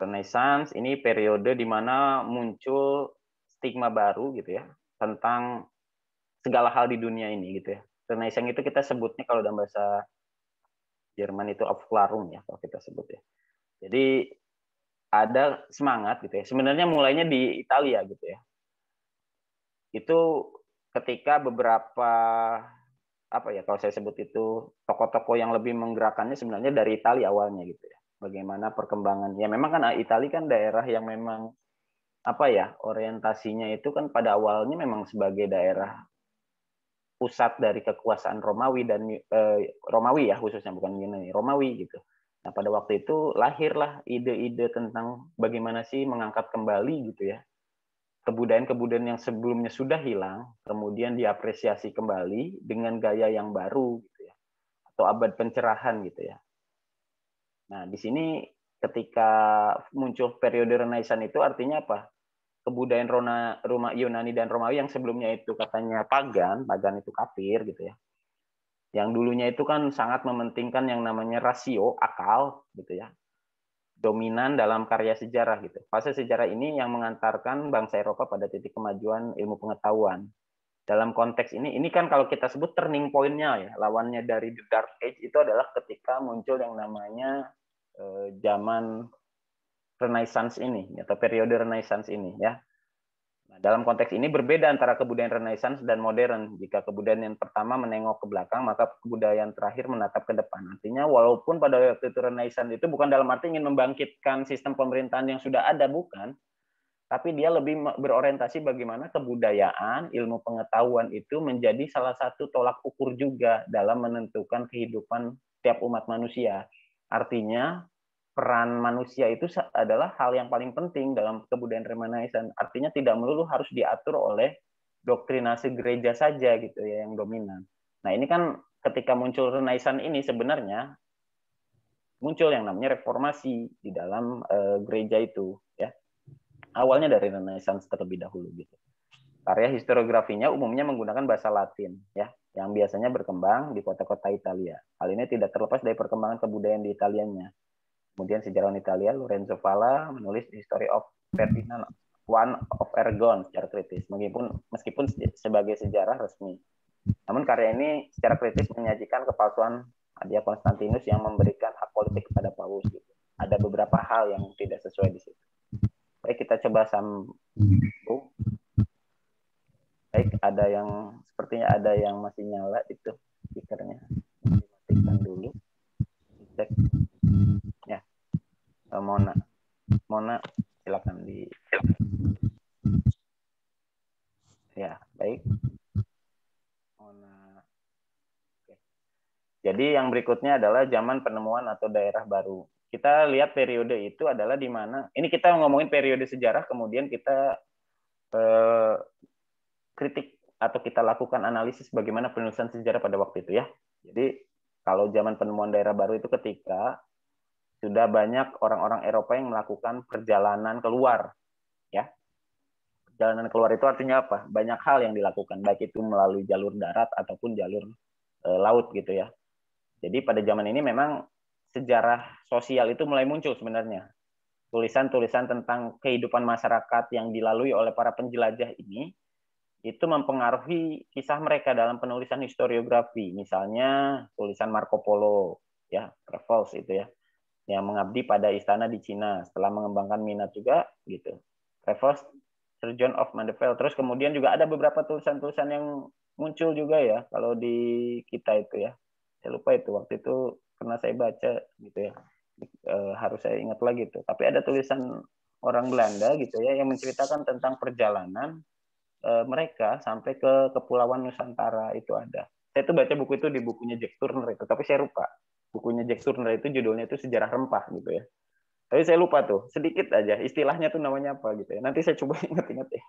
Renaissance ini periode di mana muncul stigma baru gitu ya tentang segala hal di dunia ini gitu ya. Renaissance itu kita sebutnya kalau dalam bahasa Jerman itu Aufklärung ya kalau kita sebut ya. Jadi ada semangat gitu ya. Sebenarnya mulainya di Italia gitu ya. Itu ketika beberapa apa ya kalau saya sebut itu toko-toko yang lebih menggerakannya sebenarnya dari Italia awalnya gitu ya. Bagaimana perkembangan? Ya memang kan ah, Italia kan daerah yang memang apa ya orientasinya itu kan pada awalnya memang sebagai daerah pusat dari kekuasaan Romawi dan eh, Romawi ya khususnya bukan Yunani Romawi gitu. Nah pada waktu itu lahirlah ide-ide tentang bagaimana sih mengangkat kembali gitu ya kebudayaan-kebudayaan yang sebelumnya sudah hilang kemudian diapresiasi kembali dengan gaya yang baru gitu ya atau abad pencerahan gitu ya nah di sini ketika muncul periode Renaissance itu artinya apa kebudayaan Rona, Roma, Yunani dan Romawi yang sebelumnya itu katanya pagan pagan itu kafir gitu ya yang dulunya itu kan sangat mementingkan yang namanya rasio akal gitu ya dominan dalam karya sejarah gitu. Fase sejarah ini yang mengantarkan bangsa Eropa pada titik kemajuan ilmu pengetahuan. Dalam konteks ini, ini kan kalau kita sebut turning point-nya ya, lawannya dari the dark age itu adalah ketika muncul yang namanya eh, zaman Renaissance ini atau periode Renaissance ini ya. Nah, dalam konteks ini berbeda antara kebudayaan Renaissance dan modern. Jika kebudayaan yang pertama menengok ke belakang, maka kebudayaan terakhir menatap ke depan. Artinya walaupun pada waktu itu Renaissance itu bukan dalam arti ingin membangkitkan sistem pemerintahan yang sudah ada, bukan. Tapi dia lebih berorientasi bagaimana kebudayaan, ilmu pengetahuan itu menjadi salah satu tolak ukur juga dalam menentukan kehidupan tiap umat manusia. Artinya peran manusia itu adalah hal yang paling penting dalam kebudayaan Remanaisan. Artinya tidak melulu harus diatur oleh doktrinasi gereja saja gitu ya yang dominan. Nah ini kan ketika muncul Renaisan ini sebenarnya muncul yang namanya reformasi di dalam e, gereja itu ya. Awalnya dari Renaisan terlebih dahulu gitu. Karya historiografinya umumnya menggunakan bahasa Latin ya yang biasanya berkembang di kota-kota Italia. Hal ini tidak terlepas dari perkembangan kebudayaan di Italianya Kemudian sejarawan Italia Lorenzo Valla menulis History of Ferdinand One of Aragon secara kritis, meskipun meskipun sebagai sejarah resmi. Namun karya ini secara kritis menyajikan kepalsuan dia Konstantinus yang memberikan hak politik kepada Paus. Gitu. Ada beberapa hal yang tidak sesuai di situ. Baik, kita coba sambung. Baik, ada yang sepertinya ada yang masih nyala itu speakernya. matikan dulu. Cek. Eh, Mona. Mona, silakan di. Ya, baik. Mona. Oke. Jadi yang berikutnya adalah zaman penemuan atau daerah baru. Kita lihat periode itu adalah di mana. Ini kita ngomongin periode sejarah, kemudian kita eh, kritik atau kita lakukan analisis bagaimana penulisan sejarah pada waktu itu ya. Jadi kalau zaman penemuan daerah baru itu ketika sudah banyak orang-orang Eropa yang melakukan perjalanan keluar ya perjalanan keluar itu artinya apa banyak hal yang dilakukan baik itu melalui jalur darat ataupun jalur e, laut gitu ya jadi pada zaman ini memang sejarah sosial itu mulai muncul sebenarnya tulisan-tulisan tentang kehidupan masyarakat yang dilalui oleh para penjelajah ini itu mempengaruhi kisah mereka dalam penulisan historiografi misalnya tulisan Marco Polo ya travels itu ya yang mengabdi pada istana di Cina setelah mengembangkan minat juga gitu. Reverse Sir John of Mandeville. Terus kemudian juga ada beberapa tulisan-tulisan yang muncul juga ya kalau di kita itu ya. Saya lupa itu waktu itu pernah saya baca gitu ya. E, harus saya ingat lagi itu. Tapi ada tulisan orang Belanda gitu ya yang menceritakan tentang perjalanan e, mereka sampai ke kepulauan Nusantara itu ada. Saya tuh baca buku itu di bukunya Jack Turner itu, tapi saya lupa bukunya Jack Turner itu judulnya itu sejarah rempah gitu ya tapi saya lupa tuh sedikit aja istilahnya tuh namanya apa gitu ya nanti saya coba (laughs) ingat-ingat ya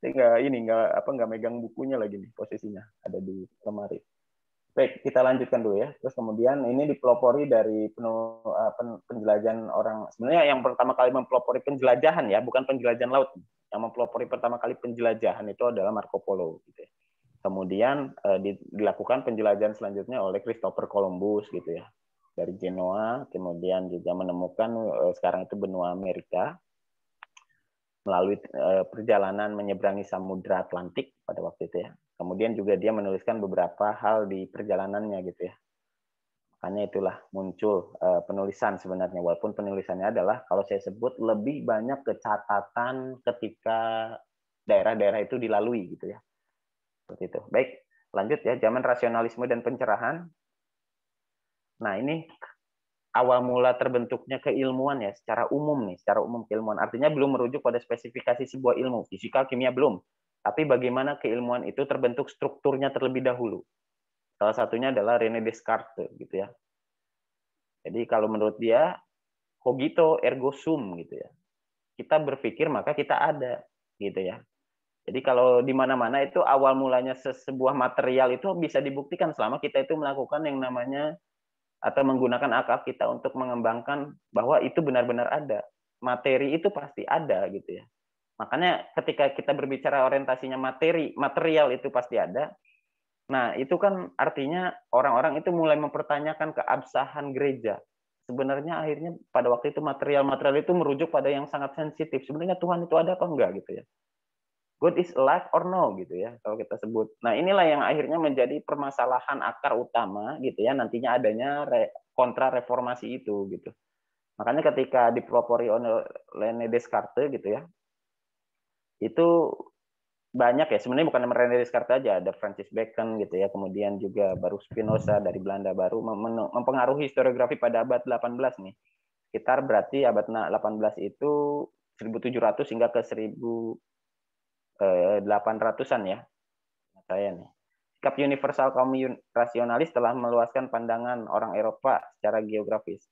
saya nggak ini nggak apa nggak megang bukunya lagi nih posisinya ada di lemari baik kita lanjutkan dulu ya terus kemudian ini dipelopori dari penuh, eh, penjelajahan orang sebenarnya yang pertama kali mempelopori penjelajahan ya bukan penjelajahan laut yang mempelopori pertama kali penjelajahan itu adalah Marco Polo gitu ya kemudian eh, dilakukan penjelajahan selanjutnya oleh Christopher Columbus gitu ya dari Genoa, kemudian juga menemukan eh, sekarang itu benua Amerika melalui eh, perjalanan menyeberangi Samudra Atlantik pada waktu itu ya. Kemudian juga dia menuliskan beberapa hal di perjalanannya gitu ya. Makanya itulah muncul eh, penulisan sebenarnya walaupun penulisannya adalah kalau saya sebut lebih banyak kecatatan ketika daerah-daerah itu dilalui gitu ya. Seperti itu. Baik, lanjut ya zaman rasionalisme dan pencerahan Nah, ini awal mula terbentuknya keilmuan ya secara umum nih, secara umum keilmuan. Artinya belum merujuk pada spesifikasi sebuah ilmu, fisika, kimia belum. Tapi bagaimana keilmuan itu terbentuk strukturnya terlebih dahulu. Salah satunya adalah René Descartes gitu ya. Jadi kalau menurut dia cogito ergo sum gitu ya. Kita berpikir maka kita ada gitu ya. Jadi kalau di mana-mana itu awal mulanya sebuah material itu bisa dibuktikan selama kita itu melakukan yang namanya atau menggunakan akal kita untuk mengembangkan bahwa itu benar-benar ada. Materi itu pasti ada gitu ya. Makanya ketika kita berbicara orientasinya materi, material itu pasti ada. Nah, itu kan artinya orang-orang itu mulai mempertanyakan keabsahan gereja. Sebenarnya akhirnya pada waktu itu material-material itu merujuk pada yang sangat sensitif. Sebenarnya Tuhan itu ada apa enggak gitu ya good is alive or no gitu ya kalau kita sebut. Nah inilah yang akhirnya menjadi permasalahan akar utama gitu ya nantinya adanya re, kontra reformasi itu gitu. Makanya ketika dipropori oleh Rene Descartes gitu ya itu banyak ya sebenarnya bukan Rene Descartes aja ada Francis Bacon gitu ya kemudian juga baru Spinoza dari Belanda baru mempengaruhi historiografi pada abad 18 nih sekitar berarti abad 18 itu 1700 hingga ke 1000 eh, 800-an ya. Saya nih. Sikap universal kaum rasionalis telah meluaskan pandangan orang Eropa secara geografis.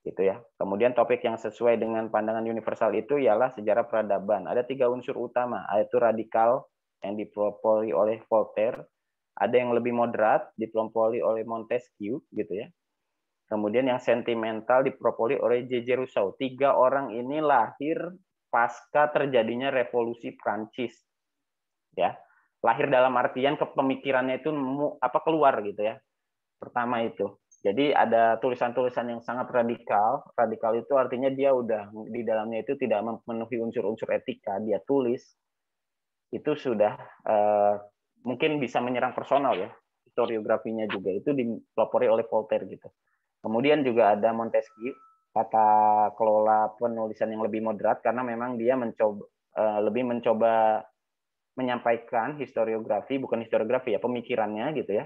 Gitu ya. Kemudian topik yang sesuai dengan pandangan universal itu ialah sejarah peradaban. Ada tiga unsur utama, yaitu radikal yang dipropoli oleh Voltaire, ada yang lebih moderat dipropoli oleh Montesquieu gitu ya. Kemudian yang sentimental dipropoli oleh J.J. Rousseau. Tiga orang ini lahir pasca terjadinya revolusi Prancis. Ya. Lahir dalam artian kepemikirannya itu apa keluar gitu ya. Pertama itu. Jadi ada tulisan-tulisan yang sangat radikal. Radikal itu artinya dia udah di dalamnya itu tidak memenuhi unsur-unsur etika, dia tulis itu sudah eh, mungkin bisa menyerang personal ya. Historiografinya juga itu dipelopori oleh Voltaire gitu. Kemudian juga ada Montesquieu tata kelola penulisan yang lebih moderat karena memang dia mencoba eh, lebih mencoba menyampaikan historiografi bukan historiografi ya pemikirannya gitu ya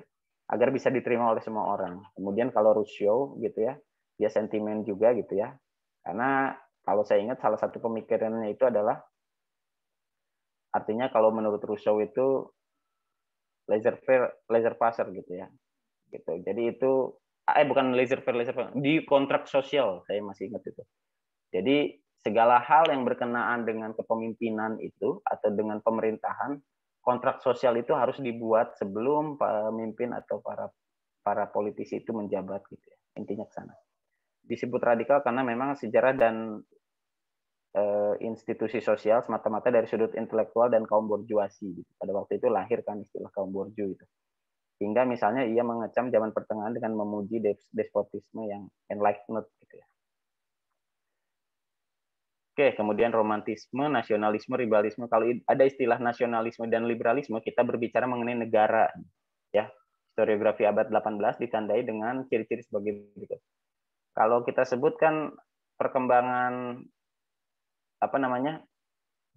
agar bisa diterima oleh semua orang. Kemudian kalau Rusio gitu ya dia sentimen juga gitu ya karena kalau saya ingat salah satu pemikirannya itu adalah artinya kalau menurut Rusio itu laser laser passer gitu ya gitu jadi itu Ah, eh bukan laser fair laser fair di kontrak sosial saya masih ingat itu jadi segala hal yang berkenaan dengan kepemimpinan itu atau dengan pemerintahan kontrak sosial itu harus dibuat sebelum pemimpin atau para para politisi itu menjabat gitu ya intinya ke sana disebut radikal karena memang sejarah dan eh, institusi sosial semata-mata dari sudut intelektual dan kaum borjuasi gitu. pada waktu itu lahir kan istilah kaum borju itu Hingga misalnya ia mengecam zaman pertengahan dengan memuji despotisme yang enlightened gitu ya. Oke, kemudian romantisme, nasionalisme, liberalisme. Kalau ada istilah nasionalisme dan liberalisme, kita berbicara mengenai negara. Ya, historiografi abad 18 ditandai dengan ciri-ciri sebagai berikut. Kalau kita sebutkan perkembangan apa namanya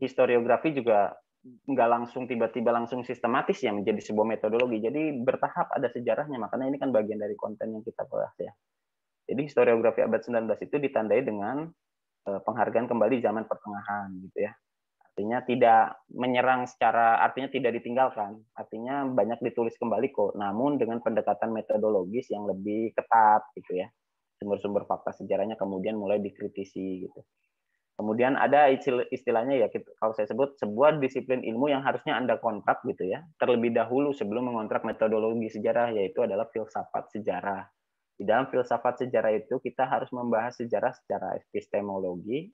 historiografi juga nggak langsung tiba-tiba langsung sistematis ya menjadi sebuah metodologi. Jadi bertahap ada sejarahnya, makanya ini kan bagian dari konten yang kita bahas ya. Jadi historiografi abad 19 itu ditandai dengan eh, penghargaan kembali zaman pertengahan gitu ya. Artinya tidak menyerang secara artinya tidak ditinggalkan, artinya banyak ditulis kembali kok, namun dengan pendekatan metodologis yang lebih ketat gitu ya. Sumber-sumber fakta sejarahnya kemudian mulai dikritisi gitu. Kemudian ada istilahnya ya kalau saya sebut sebuah disiplin ilmu yang harusnya Anda kontrak gitu ya, terlebih dahulu sebelum mengontrak metodologi sejarah yaitu adalah filsafat sejarah. Di dalam filsafat sejarah itu kita harus membahas sejarah secara epistemologi,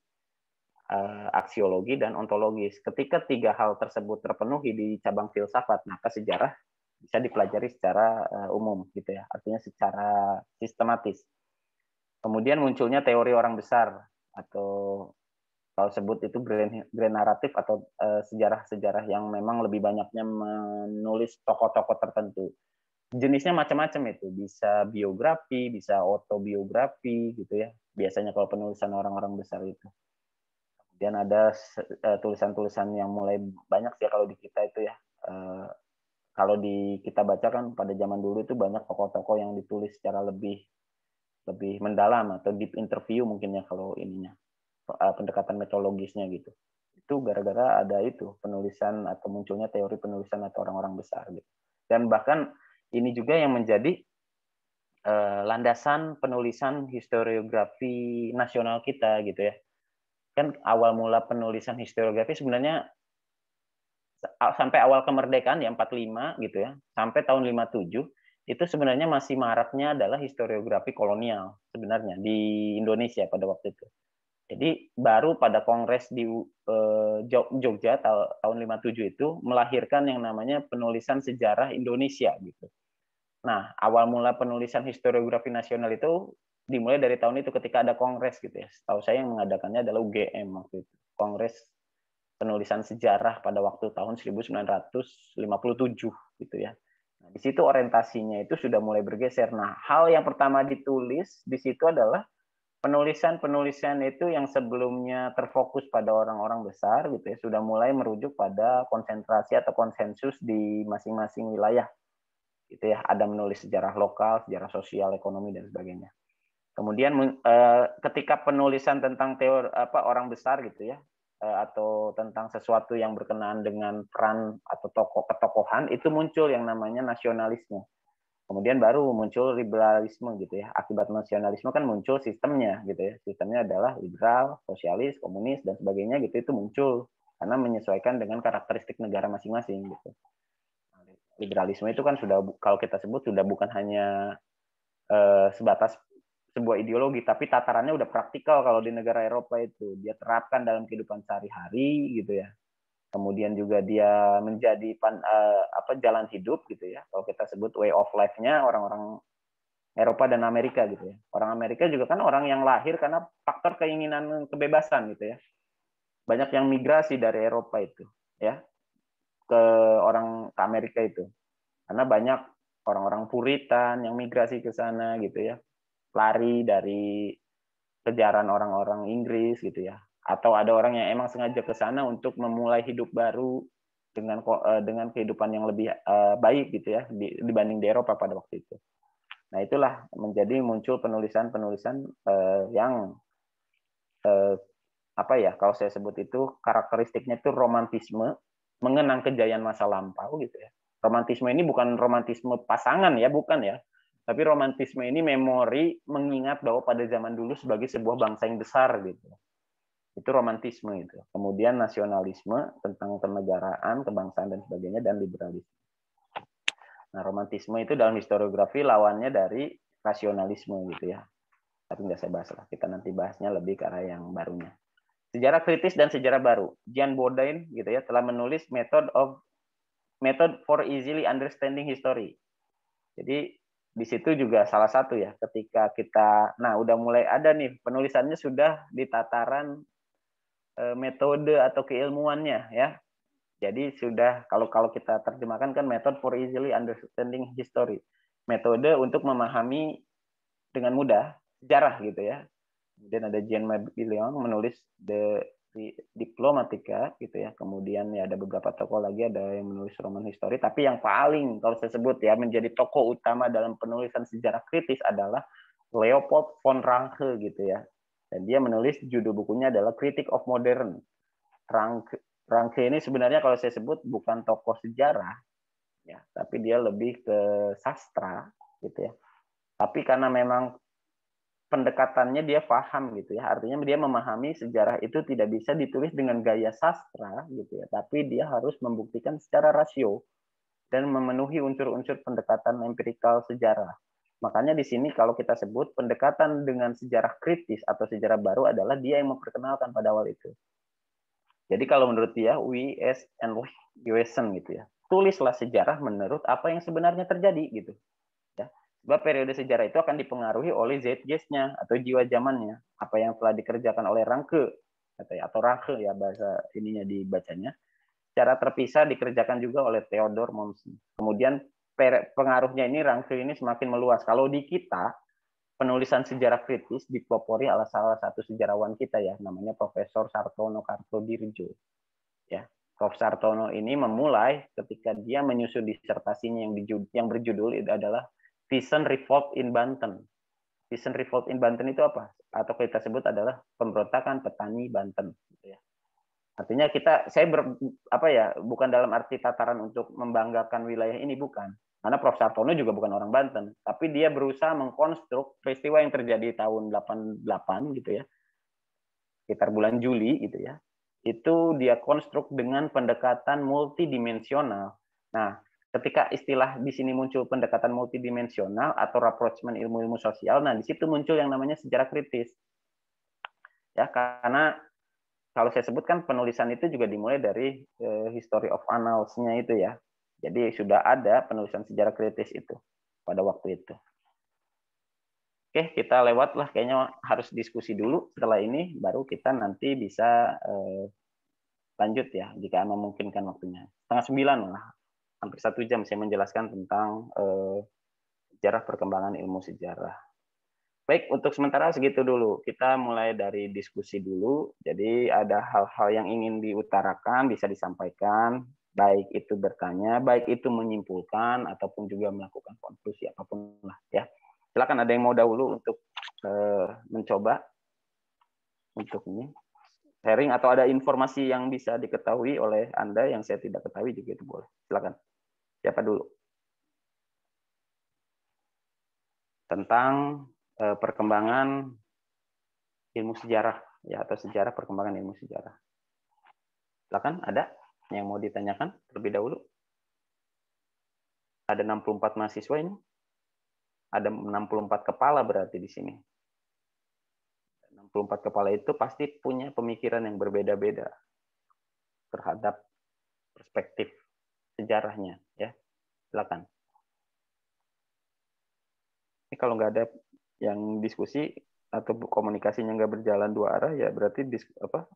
eh, aksiologi dan ontologis. Ketika tiga hal tersebut terpenuhi di cabang filsafat, maka sejarah bisa dipelajari secara eh, umum gitu ya, artinya secara sistematis. Kemudian munculnya teori orang besar atau kalau sebut itu grand grand naratif atau eh, sejarah-sejarah yang memang lebih banyaknya menulis tokoh-tokoh tertentu. Jenisnya macam-macam itu, bisa biografi, bisa autobiografi gitu ya. Biasanya kalau penulisan orang-orang besar itu. Kemudian ada eh, tulisan-tulisan yang mulai banyak sih kalau di kita itu ya. Eh, kalau di kita baca kan pada zaman dulu itu banyak tokoh-tokoh yang ditulis secara lebih lebih mendalam atau deep interview mungkin ya kalau ininya Eh, pendekatan metodologisnya gitu itu gara-gara ada itu penulisan atau munculnya teori penulisan atau orang-orang besar gitu dan bahkan ini juga yang menjadi uh, landasan penulisan historiografi nasional kita gitu ya kan awal mula penulisan historiografi sebenarnya sampai awal kemerdekaan ya 45 gitu ya sampai tahun 57 itu sebenarnya masih maraknya adalah historiografi kolonial sebenarnya di Indonesia pada waktu itu jadi baru pada kongres di eh, Jogja tahun 57 itu melahirkan yang namanya penulisan sejarah Indonesia gitu. Nah, awal mula penulisan historiografi nasional itu dimulai dari tahun itu ketika ada kongres gitu ya. Tahu saya yang mengadakannya adalah UGM waktu itu. Kongres penulisan sejarah pada waktu tahun 1957 gitu ya. Nah, di situ orientasinya itu sudah mulai bergeser. Nah, hal yang pertama ditulis di situ adalah penulisan-penulisan itu yang sebelumnya terfokus pada orang-orang besar gitu ya sudah mulai merujuk pada konsentrasi atau konsensus di masing-masing wilayah gitu ya ada menulis sejarah lokal sejarah sosial ekonomi dan sebagainya kemudian eh, ketika penulisan tentang teori apa orang besar gitu ya eh, atau tentang sesuatu yang berkenaan dengan peran atau tokoh ketokohan itu muncul yang namanya nasionalisme Kemudian baru muncul liberalisme gitu ya. Akibat nasionalisme kan muncul sistemnya gitu ya. Sistemnya adalah liberal, sosialis, komunis dan sebagainya gitu itu muncul karena menyesuaikan dengan karakteristik negara masing-masing gitu. Liberalisme itu kan sudah kalau kita sebut sudah bukan hanya uh, sebatas sebuah ideologi tapi tatarannya udah praktikal kalau di negara Eropa itu dia terapkan dalam kehidupan sehari-hari gitu ya kemudian juga dia menjadi pan, uh, apa jalan hidup gitu ya kalau kita sebut way of life-nya orang-orang Eropa dan Amerika gitu ya orang Amerika juga kan orang yang lahir karena faktor keinginan kebebasan gitu ya banyak yang migrasi dari Eropa itu ya ke orang ke Amerika itu karena banyak orang-orang Puritan yang migrasi ke sana gitu ya lari dari kejaran orang-orang Inggris gitu ya atau ada orang yang emang sengaja ke sana untuk memulai hidup baru dengan eh, dengan kehidupan yang lebih eh, baik gitu ya dibanding di Eropa pada waktu itu. Nah itulah menjadi muncul penulisan-penulisan eh, yang apa ya kalau saya sebut itu karakteristiknya itu romantisme mengenang kejayaan masa lampau gitu ya. Romantisme ini bukan romantisme pasangan ya, bukan ya. Tapi romantisme ini memori mengingat bahwa pada zaman dulu sebagai sebuah bangsa yang besar gitu itu romantisme itu kemudian nasionalisme tentang kenegaraan kebangsaan dan sebagainya dan liberalisme nah romantisme itu dalam historiografi lawannya dari rasionalisme gitu ya tapi nggak saya bahas lah kita nanti bahasnya lebih ke arah yang barunya sejarah kritis dan sejarah baru Jean Bourdain gitu ya telah menulis method of method for easily understanding history jadi di situ juga salah satu ya ketika kita nah udah mulai ada nih penulisannya sudah di tataran Eh, metode atau keilmuannya ya. Jadi sudah kalau kalau kita terjemahkan kan method for easily understanding history. Metode untuk memahami dengan mudah sejarah gitu ya. Kemudian ada Jean Mabillon menulis The Diplomatica gitu ya. Kemudian ya ada beberapa tokoh lagi ada yang menulis roman history. tapi yang paling kalau saya sebut ya menjadi tokoh utama dalam penulisan sejarah kritis adalah Leopold von Ranke gitu ya dan dia menulis judul bukunya adalah Critic of Modern. Rangke, Rangke ini sebenarnya kalau saya sebut bukan tokoh sejarah, ya, tapi dia lebih ke sastra, gitu ya. Tapi karena memang pendekatannya dia paham gitu ya, artinya dia memahami sejarah itu tidak bisa ditulis dengan gaya sastra gitu ya, tapi dia harus membuktikan secara rasio dan memenuhi unsur-unsur pendekatan empirikal sejarah Makanya di sini kalau kita sebut pendekatan dengan sejarah kritis atau sejarah baru adalah dia yang memperkenalkan pada awal itu. Jadi kalau menurut dia we as and we gitu ya. Tulislah sejarah menurut apa yang sebenarnya terjadi gitu. Ya. Sebab periode sejarah itu akan dipengaruhi oleh zeitgeist-nya atau jiwa zamannya, apa yang telah dikerjakan oleh Rangke atau ya, Rangke ya bahasa ininya dibacanya. cara terpisah dikerjakan juga oleh Theodor Mommsen. Kemudian pengaruhnya ini Rangsil ini semakin meluas. Kalau di kita penulisan sejarah kritis dipopori oleh salah satu sejarawan kita ya, namanya Profesor Sartono Kartodirjo. Ya, Prof Sartono ini memulai ketika dia menyusun disertasinya yang yang berjudul itu adalah Vision Revolt in Banten. Vision Revolt in Banten itu apa? Atau kita sebut adalah pemberontakan petani Banten. Gitu ya. artinya kita saya ber, apa ya bukan dalam arti tataran untuk membanggakan wilayah ini bukan karena Prof. Sartono juga bukan orang Banten, tapi dia berusaha mengkonstruk peristiwa yang terjadi tahun 88 gitu ya, sekitar bulan Juli gitu ya, itu dia konstruk dengan pendekatan multidimensional. Nah, ketika istilah di sini muncul pendekatan multidimensional atau rapprochement ilmu-ilmu sosial, nah di situ muncul yang namanya sejarah kritis. Ya, karena kalau saya sebutkan penulisan itu juga dimulai dari eh, history of annals-nya itu ya, jadi sudah ada penulisan sejarah kritis itu pada waktu itu. Oke, kita lewatlah, Kayaknya harus diskusi dulu setelah ini, baru kita nanti bisa eh, lanjut ya, jika memungkinkan waktunya. Setengah sembilan lah, hampir satu jam saya menjelaskan tentang eh, sejarah perkembangan ilmu sejarah. Baik, untuk sementara segitu dulu. Kita mulai dari diskusi dulu. Jadi ada hal-hal yang ingin diutarakan, bisa disampaikan baik itu bertanya, baik itu menyimpulkan ataupun juga melakukan konklusi apapun lah ya. Silakan ada yang mau dahulu untuk uh, mencoba untuk ini sharing atau ada informasi yang bisa diketahui oleh Anda yang saya tidak ketahui juga itu boleh. Silakan. Siapa dulu? Tentang uh, perkembangan ilmu sejarah ya atau sejarah perkembangan ilmu sejarah. Silakan, ada? yang mau ditanyakan terlebih dahulu? Ada 64 mahasiswa ini. Ada 64 kepala berarti di sini. 64 kepala itu pasti punya pemikiran yang berbeda-beda terhadap perspektif sejarahnya ya. Silakan. Ini kalau nggak ada yang diskusi atau komunikasinya nggak berjalan dua arah ya berarti apa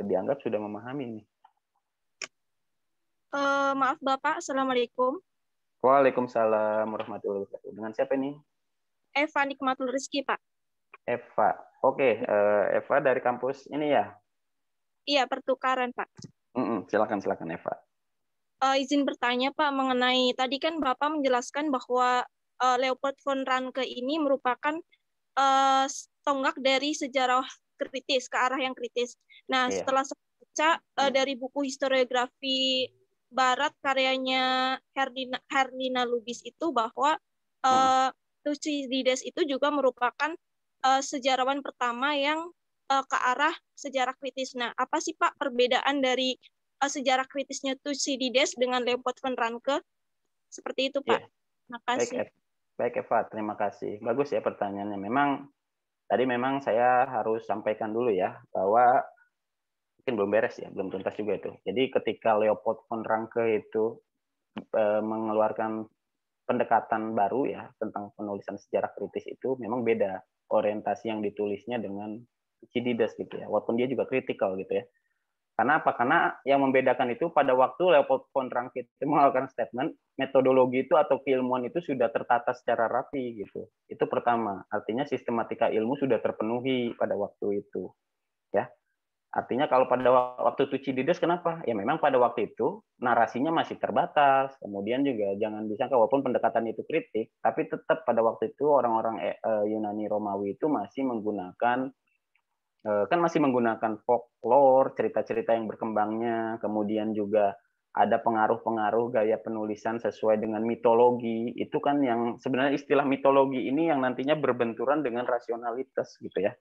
dianggap sudah memahami nih. Uh, maaf Bapak, Assalamualaikum. Waalaikumsalam warahmatullahi wabarakatuh. Dengan siapa ini? Eva Nikmatul Rizki, Pak. Eva. Oke, okay. uh, eh, Eva dari kampus ini ya? Iya, pertukaran, Pak. Mm -mm. Silakan, silakan Eva. Uh, izin bertanya, Pak, mengenai tadi kan Bapak menjelaskan bahwa uh, Leopold von Ranke ini merupakan uh, tonggak dari sejarah kritis ke arah yang kritis. Nah, iya. setelah saya baca uh, dari buku historiografi barat karyanya Herdina, Herdina Lubis itu bahwa uh, Thucydides itu juga merupakan uh, sejarawan pertama yang uh, ke arah sejarah kritis. Nah, apa sih Pak perbedaan dari uh, sejarah kritisnya Thucydides dengan Leopold von Ranke? Seperti itu Pak. Yeah. Iya. kasih. Baik, baik Eva, terima kasih. Bagus ya pertanyaannya. Memang tadi memang saya harus sampaikan dulu ya bahwa mungkin belum beres ya, belum tuntas juga itu. Jadi ketika Leopold von Ranke itu e, mengeluarkan pendekatan baru ya tentang penulisan sejarah kritis itu memang beda orientasi yang ditulisnya dengan Cidides gitu ya. Walaupun dia juga kritikal gitu ya. Karena apa? Karena yang membedakan itu pada waktu Leopold von Ranke itu mengeluarkan statement metodologi itu atau keilmuan itu sudah tertata secara rapi gitu. Itu pertama, artinya sistematika ilmu sudah terpenuhi pada waktu itu. Ya. Artinya kalau pada waktu itu Cidides kenapa? Ya memang pada waktu itu narasinya masih terbatas. Kemudian juga jangan disangka walaupun pendekatan itu kritik, tapi tetap pada waktu itu orang-orang eh, eh, Yunani Romawi itu masih menggunakan eh, kan masih menggunakan folklore, cerita-cerita yang berkembangnya, kemudian juga ada pengaruh-pengaruh gaya penulisan sesuai dengan mitologi. Itu kan yang sebenarnya istilah mitologi ini yang nantinya berbenturan dengan rasionalitas gitu ya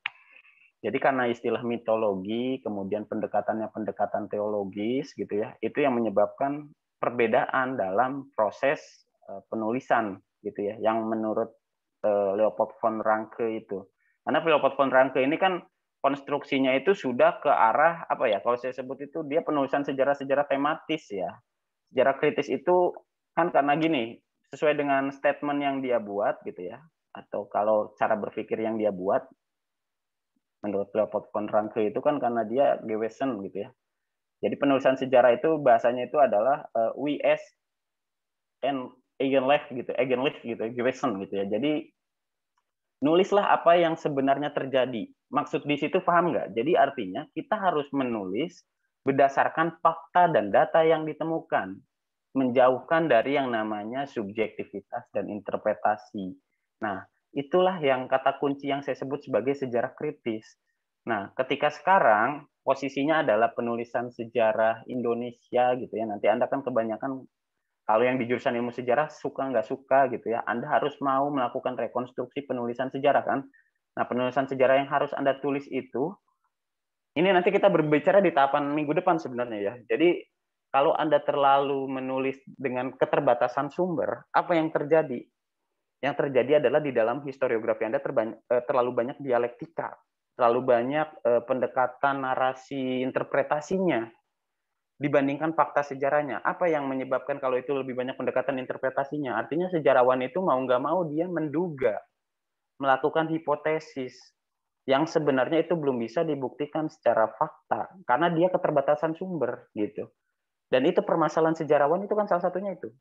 jadi karena istilah mitologi, kemudian pendekatannya pendekatan teologis gitu ya, itu yang menyebabkan perbedaan dalam proses eh, penulisan gitu ya, yang menurut eh, Leopold von Ranke itu. Karena Leopold von Ranke ini kan konstruksinya itu sudah ke arah apa ya? Kalau saya sebut itu dia penulisan sejarah-sejarah tematis ya. Sejarah kritis itu kan karena gini, sesuai dengan statement yang dia buat gitu ya, atau kalau cara berpikir yang dia buat menurut Leopold von Ranke itu kan karena dia gewesen gitu ya. Jadi penulisan sejarah itu bahasanya itu adalah uh, we as and Eigenlech gitu, Eigenlech gitu, gewesen gitu ya. Jadi nulislah apa yang sebenarnya terjadi. Maksud di situ paham nggak? Jadi artinya kita harus menulis berdasarkan fakta dan data yang ditemukan, menjauhkan dari yang namanya subjektivitas dan interpretasi. Nah, Itulah yang kata kunci yang saya sebut sebagai sejarah kritis. Nah, ketika sekarang posisinya adalah penulisan sejarah Indonesia gitu ya. Nanti Anda kan kebanyakan kalau yang di jurusan ilmu sejarah suka nggak suka gitu ya, Anda harus mau melakukan rekonstruksi penulisan sejarah kan. Nah, penulisan sejarah yang harus Anda tulis itu ini nanti kita berbicara di tahapan minggu depan sebenarnya ya. Jadi kalau Anda terlalu menulis dengan keterbatasan sumber, apa yang terjadi? yang terjadi adalah di dalam historiografi Anda eh, terlalu banyak dialektika, terlalu banyak eh, pendekatan narasi interpretasinya dibandingkan fakta sejarahnya. Apa yang menyebabkan kalau itu lebih banyak pendekatan interpretasinya? Artinya sejarawan itu mau nggak mau dia menduga, melakukan hipotesis yang sebenarnya itu belum bisa dibuktikan secara fakta karena dia keterbatasan sumber gitu. Dan itu permasalahan sejarawan itu kan salah satunya itu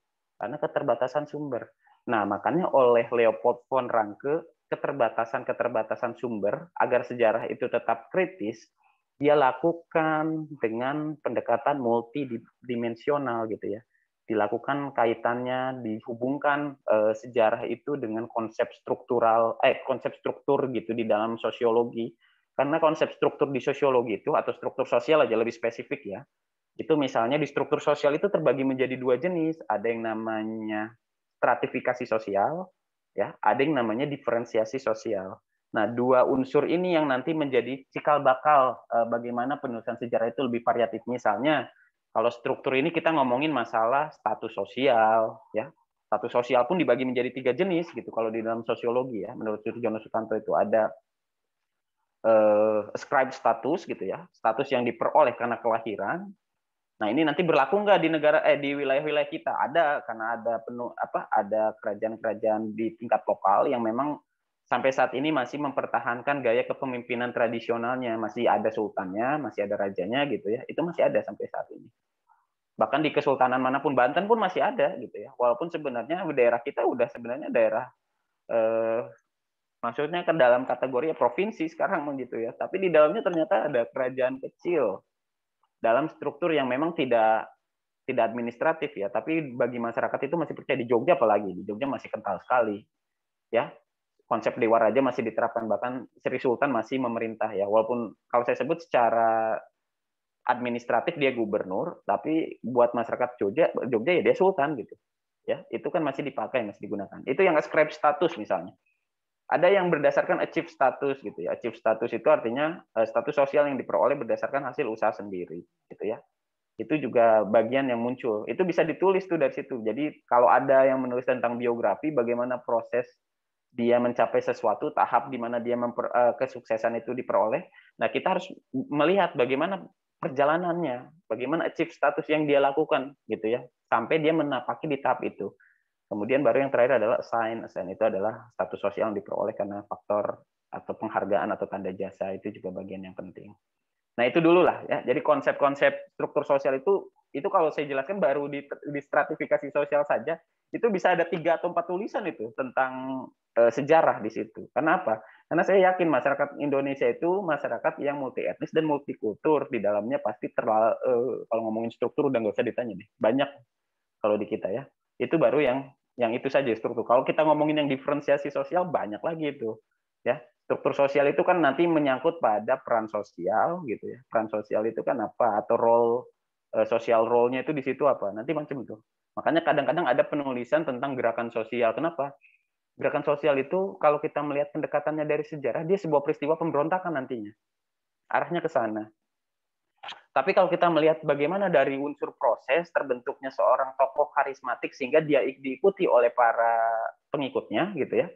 karena keterbatasan sumber. Nah, makanya oleh Leopold von Ranke, keterbatasan-keterbatasan sumber agar sejarah itu tetap kritis, dia lakukan dengan pendekatan multidimensional gitu ya. Dilakukan kaitannya, dihubungkan eh, sejarah itu dengan konsep struktural, eh konsep struktur gitu di dalam sosiologi. Karena konsep struktur di sosiologi itu atau struktur sosial aja lebih spesifik ya, itu misalnya di struktur sosial itu terbagi menjadi dua jenis, ada yang namanya stratifikasi sosial, ya, ada yang namanya diferensiasi sosial. Nah, dua unsur ini yang nanti menjadi cikal bakal eh, bagaimana penulisan sejarah itu lebih variatif. Misalnya, kalau struktur ini kita ngomongin masalah status sosial, ya. Status sosial pun dibagi menjadi tiga jenis gitu. Kalau di dalam sosiologi ya, menurut Jono Sutanto itu ada eh, ascribe status gitu ya, status yang diperoleh karena kelahiran, Nah ini nanti berlaku nggak di negara eh di wilayah-wilayah kita? Ada karena ada penuh apa? Ada kerajaan-kerajaan di tingkat lokal yang memang sampai saat ini masih mempertahankan gaya kepemimpinan tradisionalnya, masih ada sultannya, masih ada rajanya gitu ya. Itu masih ada sampai saat ini. Bahkan di kesultanan manapun Banten pun masih ada gitu ya. Walaupun sebenarnya daerah kita udah sebenarnya daerah eh, maksudnya ke dalam kategori ya provinsi sekarang begitu ya. Tapi di dalamnya ternyata ada kerajaan kecil dalam struktur yang memang tidak tidak administratif ya, tapi bagi masyarakat itu masih percaya di Jogja apalagi di Jogja masih kental sekali ya konsep dewa raja masih diterapkan bahkan Sri Sultan masih memerintah ya walaupun kalau saya sebut secara administratif dia gubernur tapi buat masyarakat Jogja Jogja ya dia sultan gitu ya itu kan masih dipakai masih digunakan itu yang ascribe status misalnya ada yang berdasarkan achieve status gitu ya. Achieve status itu artinya eh, status sosial yang diperoleh berdasarkan hasil usaha sendiri gitu ya. Itu juga bagian yang muncul. Itu bisa ditulis tuh dari situ. Jadi kalau ada yang menulis tentang biografi bagaimana proses dia mencapai sesuatu tahap di mana dia memper, eh, kesuksesan itu diperoleh. Nah, kita harus melihat bagaimana perjalanannya, bagaimana achieve status yang dia lakukan gitu ya, sampai dia menapaki di tahap itu. Kemudian baru yang terakhir adalah assign. Assign itu adalah status sosial yang diperoleh karena faktor atau penghargaan atau tanda jasa itu juga bagian yang penting. Nah itu dulu lah ya. Jadi konsep-konsep struktur sosial itu itu kalau saya jelaskan baru di, di stratifikasi sosial saja itu bisa ada tiga atau empat tulisan itu tentang e, sejarah di situ. Kenapa? Karena saya yakin masyarakat Indonesia itu masyarakat yang multi etnis dan multikultur di dalamnya pasti terlalu e, eh, kalau ngomongin struktur udah nggak usah ditanya deh banyak kalau di kita ya itu baru yang yang itu saja struktur. Kalau kita ngomongin yang diferensiasi sosial banyak lagi itu, ya struktur sosial itu kan nanti menyangkut pada peran sosial gitu ya. Peran sosial itu kan apa atau role eh, sosial role-nya itu di situ apa? Nanti macam itu. Makanya kadang-kadang ada penulisan tentang gerakan sosial. Kenapa? Gerakan sosial itu kalau kita melihat pendekatannya dari sejarah, dia sebuah peristiwa pemberontakan nantinya. Arahnya ke sana. Tapi kalau kita melihat bagaimana dari unsur proses terbentuknya seorang tokoh karismatik sehingga dia diikuti oleh para pengikutnya gitu ya.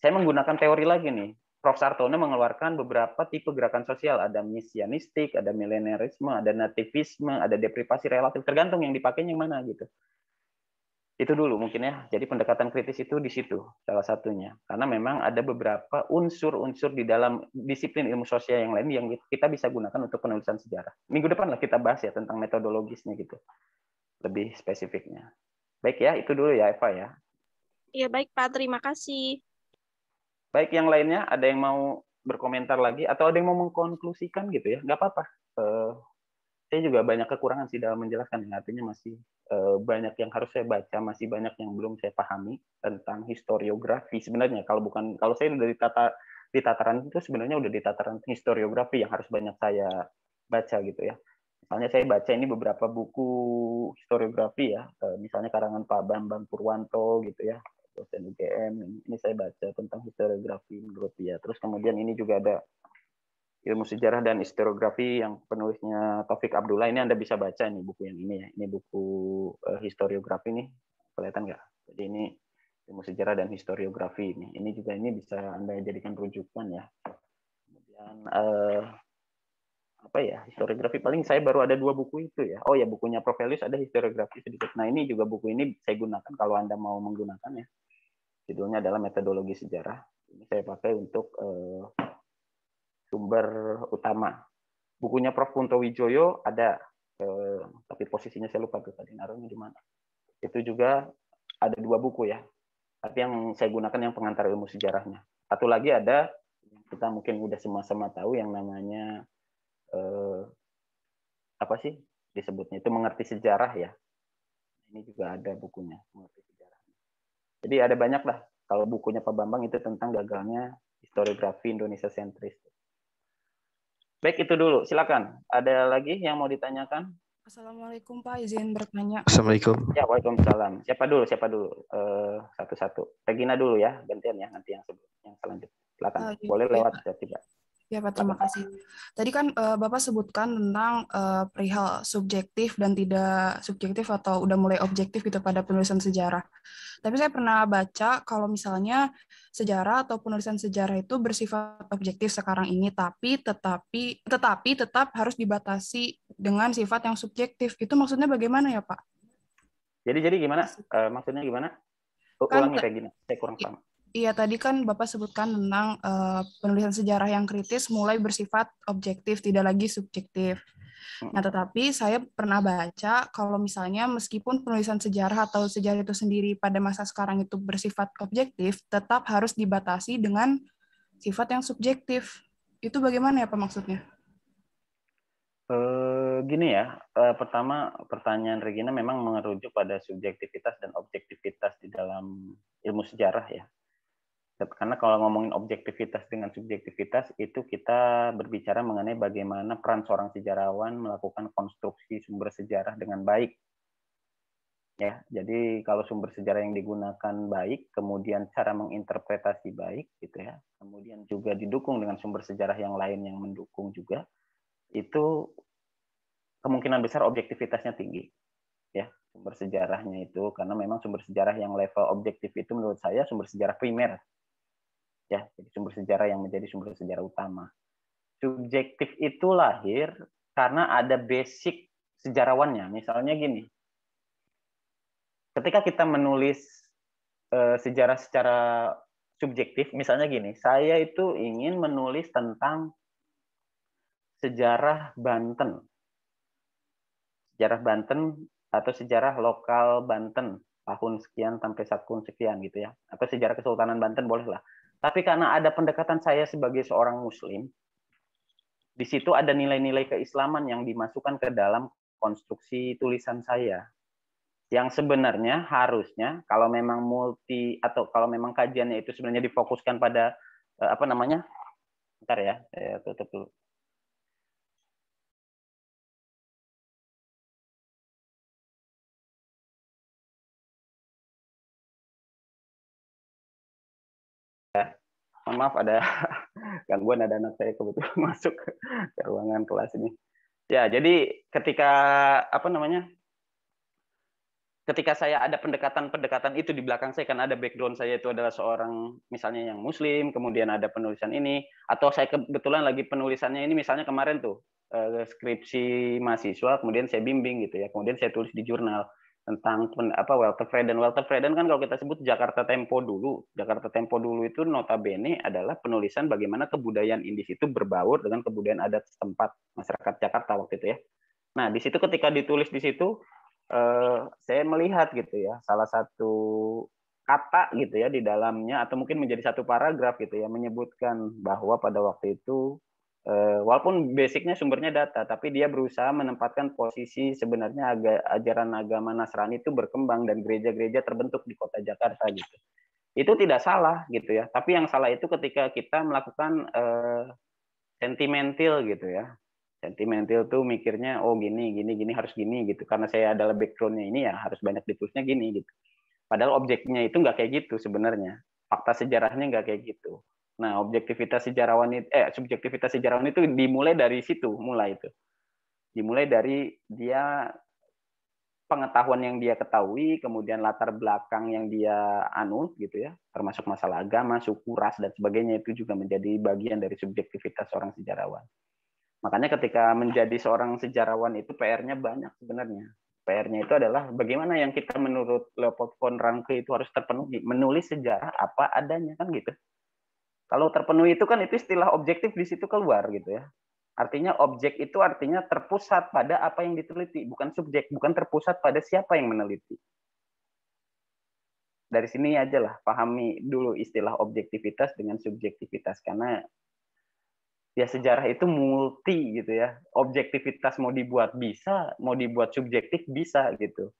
Saya menggunakan teori lagi nih. Prof. Sartono mengeluarkan beberapa tipe gerakan sosial. Ada misianistik, ada milenarisme, ada nativisme, ada deprivasi relatif. Tergantung yang dipakainya yang mana gitu itu dulu mungkin ya. Jadi pendekatan kritis itu di situ salah satunya. Karena memang ada beberapa unsur-unsur di dalam disiplin ilmu sosial yang lain yang kita bisa gunakan untuk penulisan sejarah. Minggu depan lah kita bahas ya tentang metodologisnya gitu. Lebih spesifiknya. Baik ya, itu dulu ya Eva ya. Iya baik Pak, terima kasih. Baik yang lainnya, ada yang mau berkomentar lagi atau ada yang mau mengkonklusikan gitu ya? Nggak apa-apa. Uh, saya juga banyak kekurangan sih dalam menjelaskan ya. artinya masih eh, banyak yang harus saya baca masih banyak yang belum saya pahami tentang historiografi sebenarnya kalau bukan kalau saya dari tata di tataran itu sebenarnya udah di tataran historiografi yang harus banyak saya baca gitu ya misalnya saya baca ini beberapa buku historiografi ya eh, misalnya karangan Pak Bambang Purwanto gitu ya dosen UGM ini saya baca tentang historiografi menurut dia terus kemudian ini juga ada ilmu sejarah dan historiografi yang penulisnya Taufik Abdullah ini Anda bisa baca nih buku yang ini ya. Ini buku uh, historiografi nih. Kelihatan nggak? Jadi ini ilmu sejarah dan historiografi ini. Ini juga ini bisa Anda jadikan rujukan ya. Kemudian uh, apa ya? Historiografi paling saya baru ada dua buku itu ya. Oh ya bukunya Prof. Elius ada historiografi sedikit. Nah, ini juga buku ini saya gunakan kalau Anda mau menggunakan ya. Judulnya adalah metodologi sejarah. Ini saya pakai untuk uh, sumber utama. Bukunya Prof. Punto Wijoyo ada, eh, tapi posisinya saya lupa tuh tadi naruhnya di mana. Itu juga ada dua buku ya, tapi yang saya gunakan yang pengantar ilmu sejarahnya. Satu lagi ada kita mungkin udah semua sama tahu yang namanya eh, apa sih disebutnya itu mengerti sejarah ya. Ini juga ada bukunya mengerti sejarah. Jadi ada banyak lah. Kalau bukunya Pak Bambang itu tentang gagalnya historiografi Indonesia sentris Baik itu dulu, silakan. Ada lagi yang mau ditanyakan? Assalamualaikum Pak, izin bertanya. Assalamualaikum. Ya, waalaikumsalam. Siapa dulu? Siapa dulu? satu eh, satu-satu. Regina dulu ya, gantian ya nanti yang sebelum yang selanjutnya. Silakan. Uh, Boleh lewat ya, tidak? Ya, Pak, terima kasih. Tadi kan uh, Bapak sebutkan tentang uh, perihal subjektif dan tidak subjektif atau udah mulai objektif gitu pada penulisan sejarah. Tapi saya pernah baca kalau misalnya sejarah atau penulisan sejarah itu bersifat objektif sekarang ini tapi tetapi tetapi tetap harus dibatasi dengan sifat yang subjektif. Itu maksudnya bagaimana ya, Pak? Jadi jadi gimana? Uh, maksudnya gimana? Kan ulangi kayak gini, saya kurang paham. Iya, tadi kan Bapak sebutkan tentang uh, penulisan sejarah yang kritis mulai bersifat objektif, tidak lagi subjektif. Nah, tetapi saya pernah baca kalau misalnya meskipun penulisan sejarah atau sejarah itu sendiri pada masa sekarang itu bersifat objektif, tetap harus dibatasi dengan sifat yang subjektif. Itu bagaimana ya Pak maksudnya? Uh, gini ya, eh, pertama pertanyaan Regina memang mengerujuk pada subjektivitas dan objektivitas di dalam ilmu sejarah ya karena kalau ngomongin objektivitas dengan subjektivitas itu kita berbicara mengenai bagaimana peran seorang sejarawan melakukan konstruksi sumber sejarah dengan baik. Ya, jadi kalau sumber sejarah yang digunakan baik, kemudian cara menginterpretasi baik gitu ya. Kemudian juga didukung dengan sumber sejarah yang lain yang mendukung juga itu kemungkinan besar objektivitasnya tinggi. Ya, sumber sejarahnya itu karena memang sumber sejarah yang level objektif itu menurut saya sumber sejarah primer ya jadi sumber sejarah yang menjadi sumber sejarah utama subjektif itu lahir karena ada basic sejarawannya misalnya gini ketika kita menulis e, sejarah secara subjektif misalnya gini saya itu ingin menulis tentang sejarah Banten sejarah Banten atau sejarah lokal Banten tahun sekian sampai sakun sekian gitu ya atau sejarah Kesultanan Banten bolehlah tapi karena ada pendekatan saya sebagai seorang muslim, di situ ada nilai-nilai keislaman yang dimasukkan ke dalam konstruksi tulisan saya. Yang sebenarnya harusnya kalau memang multi atau kalau memang kajiannya itu sebenarnya difokuskan pada eh, apa namanya? Ntar ya, saya tutup dulu. mohon maaf ada (laughs) gangguan ada anak saya kebetulan (laughs) masuk ke ruangan kelas ini. Ya, jadi ketika apa namanya? Ketika saya ada pendekatan-pendekatan itu di belakang saya kan ada background saya itu adalah seorang misalnya yang muslim, kemudian ada penulisan ini atau saya kebetulan lagi penulisannya ini misalnya kemarin tuh eh, skripsi mahasiswa kemudian saya bimbing gitu ya, kemudian saya tulis di jurnal tentang apa Walter Freden. Walter Freden kan kalau kita sebut Jakarta Tempo dulu. Jakarta Tempo dulu itu notabene adalah penulisan bagaimana kebudayaan Indis itu berbaur dengan kebudayaan adat setempat masyarakat Jakarta waktu itu ya. Nah, di situ ketika ditulis di situ eh, saya melihat gitu ya, salah satu kata gitu ya di dalamnya atau mungkin menjadi satu paragraf gitu ya menyebutkan bahwa pada waktu itu Eh, walaupun basicnya sumbernya data, tapi dia berusaha menempatkan posisi sebenarnya aga, ajaran agama Nasrani itu berkembang dan gereja-gereja terbentuk di kota Jakarta gitu. Itu tidak salah gitu ya, tapi yang salah itu ketika kita melakukan uh, sentimental gitu ya. Sentimental tuh mikirnya oh gini gini gini harus gini gitu karena saya adalah backgroundnya ini ya harus banyak ditulisnya gini gitu. Padahal objeknya itu nggak kayak gitu sebenarnya. Fakta sejarahnya nggak kayak gitu Nah, objektivitas sejarawan itu eh subjektivitas sejarawan itu dimulai dari situ, mulai itu. Dimulai dari dia pengetahuan yang dia ketahui, kemudian latar belakang yang dia anut gitu ya, termasuk masalah agama, suku, ras dan sebagainya itu juga menjadi bagian dari subjektivitas seorang sejarawan. Makanya ketika menjadi seorang sejarawan itu PR-nya banyak sebenarnya. PR-nya itu adalah bagaimana yang kita menurut Leopold von Ranke itu harus terpenuhi, menulis sejarah apa adanya kan gitu. Kalau terpenuhi itu kan itu istilah objektif di situ keluar gitu ya. Artinya objek itu artinya terpusat pada apa yang diteliti, bukan subjek, bukan terpusat pada siapa yang meneliti. Dari sini aja lah pahami dulu istilah objektivitas dengan subjektivitas karena ya sejarah itu multi gitu ya. Objektivitas mau dibuat bisa, mau dibuat subjektif bisa gitu.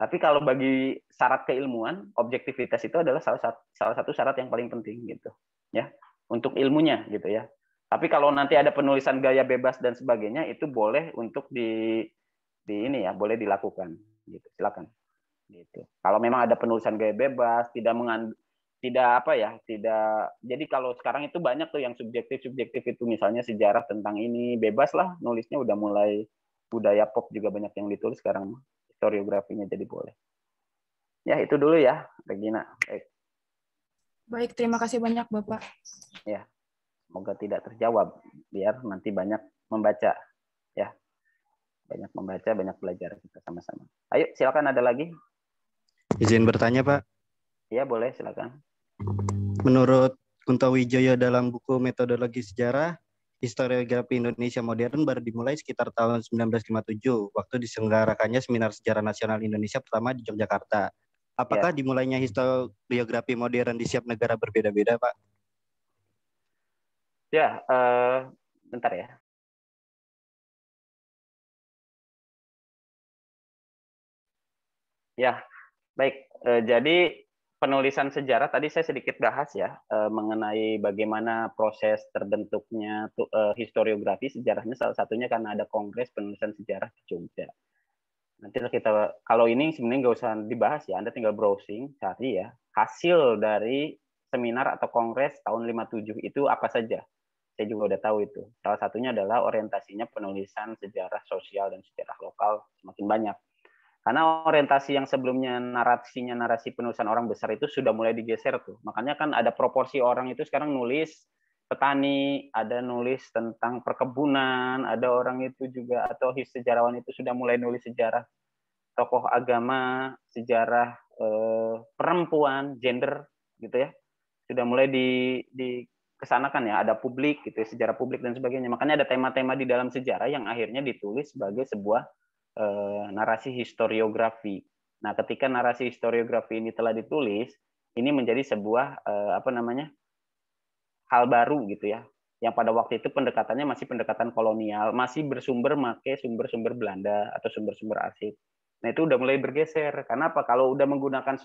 Tapi kalau bagi syarat keilmuan, objektivitas itu adalah salah satu, salah satu syarat yang paling penting gitu ya untuk ilmunya gitu ya. Tapi kalau nanti ada penulisan gaya bebas dan sebagainya itu boleh untuk di di ini ya, boleh dilakukan gitu. Silakan. Gitu. Kalau memang ada penulisan gaya bebas, tidak mengan tidak apa ya, tidak jadi kalau sekarang itu banyak tuh yang subjektif-subjektif itu misalnya sejarah tentang ini bebas lah nulisnya udah mulai budaya pop juga banyak yang ditulis sekarang historiografinya jadi boleh. Ya, itu dulu ya, Regina. Baik. Baik, terima kasih banyak Bapak. Ya, semoga tidak terjawab. Biar nanti banyak membaca. Ya, banyak membaca, banyak belajar kita sama-sama. Ayo, silakan ada lagi. Izin bertanya Pak. Iya, boleh silakan. Menurut Kunto Wijoyo dalam buku Metodologi Sejarah, historiografi Indonesia modern baru dimulai sekitar tahun 1957 waktu diselenggarakannya Seminar Sejarah Nasional Indonesia pertama di Yogyakarta. Apakah yeah. dimulainya historiografi modern di setiap negara berbeda-beda, Pak? Ya, uh, bentar ya. Ya, baik. Eh, jadi penulisan sejarah tadi saya sedikit bahas ya eh, mengenai bagaimana proses terbentuknya historiografi sejarahnya salah satunya karena ada kongres penulisan sejarah di Jogja nanti kita kalau ini sebenarnya nggak usah dibahas ya Anda tinggal browsing cari ya hasil dari seminar atau kongres tahun 57 itu apa saja saya juga udah tahu itu salah satunya adalah orientasinya penulisan sejarah sosial dan sejarah lokal semakin banyak karena orientasi yang sebelumnya narasinya narasi penulisan orang besar itu sudah mulai digeser tuh makanya kan ada proporsi orang itu sekarang nulis petani, ada nulis tentang perkebunan, ada orang itu juga atau sejarawan itu sudah mulai nulis sejarah tokoh agama, sejarah eh, perempuan, gender gitu ya. Sudah mulai di di kesanakan ya, ada publik gitu ya, sejarah publik dan sebagainya. Makanya ada tema-tema di dalam sejarah yang akhirnya ditulis sebagai sebuah eh, narasi historiografi. Nah, ketika narasi historiografi ini telah ditulis, ini menjadi sebuah eh, apa namanya? hal baru gitu ya yang pada waktu itu pendekatannya masih pendekatan kolonial, masih bersumber make sumber-sumber Belanda atau sumber-sumber asing. Nah itu udah mulai bergeser. Karena apa? Kalau udah menggunakan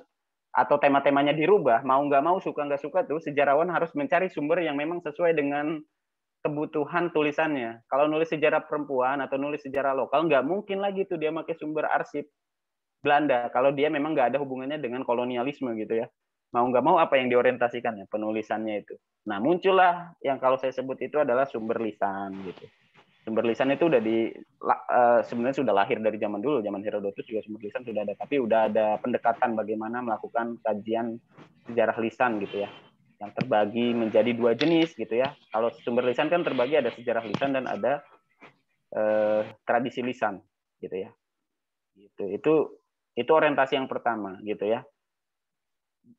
atau tema-temanya dirubah, mau nggak mau, suka nggak suka tuh, sejarawan harus mencari sumber yang memang sesuai dengan kebutuhan tulisannya. Kalau nulis sejarah perempuan atau nulis sejarah lokal, nggak mungkin lagi tuh dia pakai sumber arsip Belanda. Kalau dia memang nggak ada hubungannya dengan kolonialisme gitu ya mau nggak mau apa yang diorientasikan ya penulisannya itu. Nah muncullah yang kalau saya sebut itu adalah sumber lisan gitu. Sumber lisan itu udah di eh, sebenarnya sudah lahir dari zaman dulu, zaman Herodotus juga sumber lisan sudah ada, tapi udah ada pendekatan bagaimana melakukan kajian sejarah lisan gitu ya, yang terbagi menjadi dua jenis gitu ya. Kalau sumber lisan kan terbagi ada sejarah lisan dan ada eh, tradisi lisan gitu ya. Gitu. Itu itu orientasi yang pertama gitu ya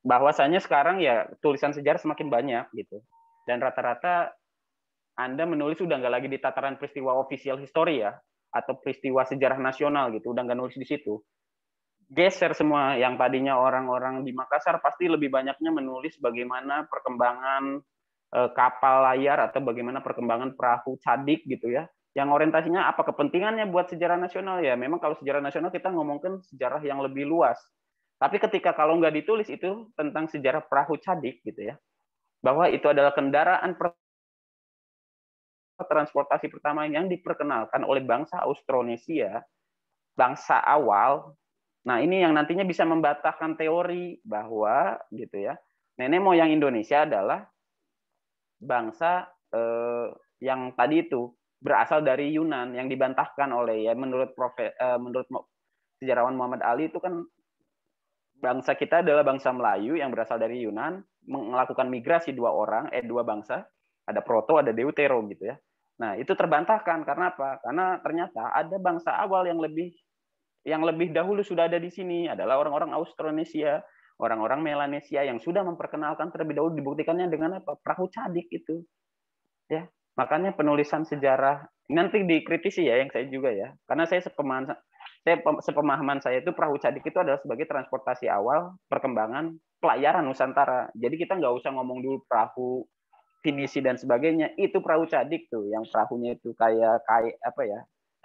Bahwasanya sekarang ya tulisan sejarah semakin banyak gitu dan rata-rata anda menulis udah nggak lagi di tataran peristiwa official history ya atau peristiwa sejarah nasional gitu udah nggak nulis di situ geser semua yang tadinya orang-orang di Makassar pasti lebih banyaknya menulis bagaimana perkembangan eh, kapal layar atau bagaimana perkembangan perahu cadik gitu ya yang orientasinya apa kepentingannya buat sejarah nasional ya memang kalau sejarah nasional kita ngomongkan sejarah yang lebih luas tapi ketika kalau nggak ditulis itu tentang sejarah perahu cadik gitu ya, bahwa itu adalah kendaraan transportasi pertama yang diperkenalkan oleh bangsa Austronesia, bangsa awal. Nah ini yang nantinya bisa membatahkan teori bahwa gitu ya nenek moyang Indonesia adalah bangsa eh, yang tadi itu berasal dari Yunan yang dibantahkan oleh ya menurut profe, eh, menurut sejarawan Muhammad Ali itu kan bangsa kita adalah bangsa Melayu yang berasal dari Yunan melakukan migrasi dua orang eh dua bangsa ada Proto ada Deutero gitu ya nah itu terbantahkan karena apa karena ternyata ada bangsa awal yang lebih yang lebih dahulu sudah ada di sini adalah orang-orang Austronesia orang-orang Melanesia yang sudah memperkenalkan terlebih dahulu dibuktikannya dengan apa perahu cadik itu ya makanya penulisan sejarah nanti dikritisi ya yang saya juga ya karena saya sepemahaman saya sepemahaman saya itu perahu cadik itu adalah sebagai transportasi awal perkembangan pelayaran Nusantara. Jadi kita nggak usah ngomong dulu perahu finisi dan sebagainya. Itu perahu cadik tuh, yang perahunya itu kayak kayak apa ya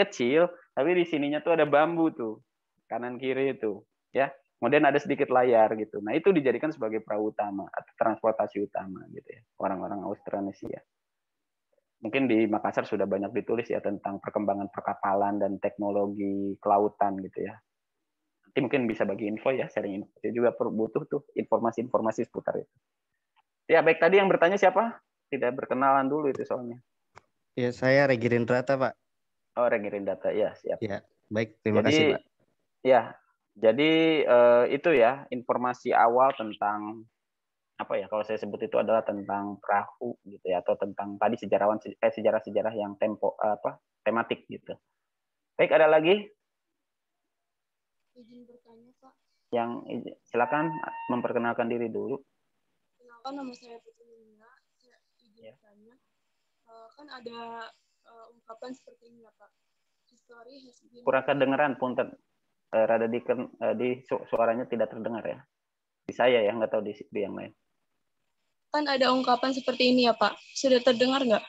kecil, tapi di sininya tuh ada bambu tuh kanan kiri itu, ya. Kemudian ada sedikit layar gitu. Nah itu dijadikan sebagai perahu utama atau transportasi utama gitu ya orang-orang Austronesia mungkin di Makassar sudah banyak ditulis ya tentang perkembangan perkapalan dan teknologi kelautan gitu ya. Nanti mungkin bisa bagi info ya, sharing info. Saya juga butuh tuh informasi-informasi seputar itu. Ya, baik tadi yang bertanya siapa? Tidak berkenalan dulu itu soalnya. Ya, saya Regirin Data Pak. Oh, Regirin Data, ya, siap. Ya, baik, terima jadi, kasih, Pak. Ya, jadi eh, itu ya informasi awal tentang apa ya kalau saya sebut itu adalah tentang perahu gitu ya atau tentang tadi sejarawan eh, sejarah-sejarah yang tempo eh, apa tematik gitu. Baik, ada lagi? Izin bertanya, Pak. Yang silakan memperkenalkan diri dulu. Kenalkan nama saya Putri Nina. Saya izin ya. bertanya. Uh, kan ada uh, ungkapan seperti ini ya, Pak. History has been... Kurang kedengeran, pun Uh, rada di, uh, di su suaranya tidak terdengar ya. Di saya ya, nggak tahu di, di yang lain kan ada ungkapan seperti ini ya Pak. Sudah terdengar nggak?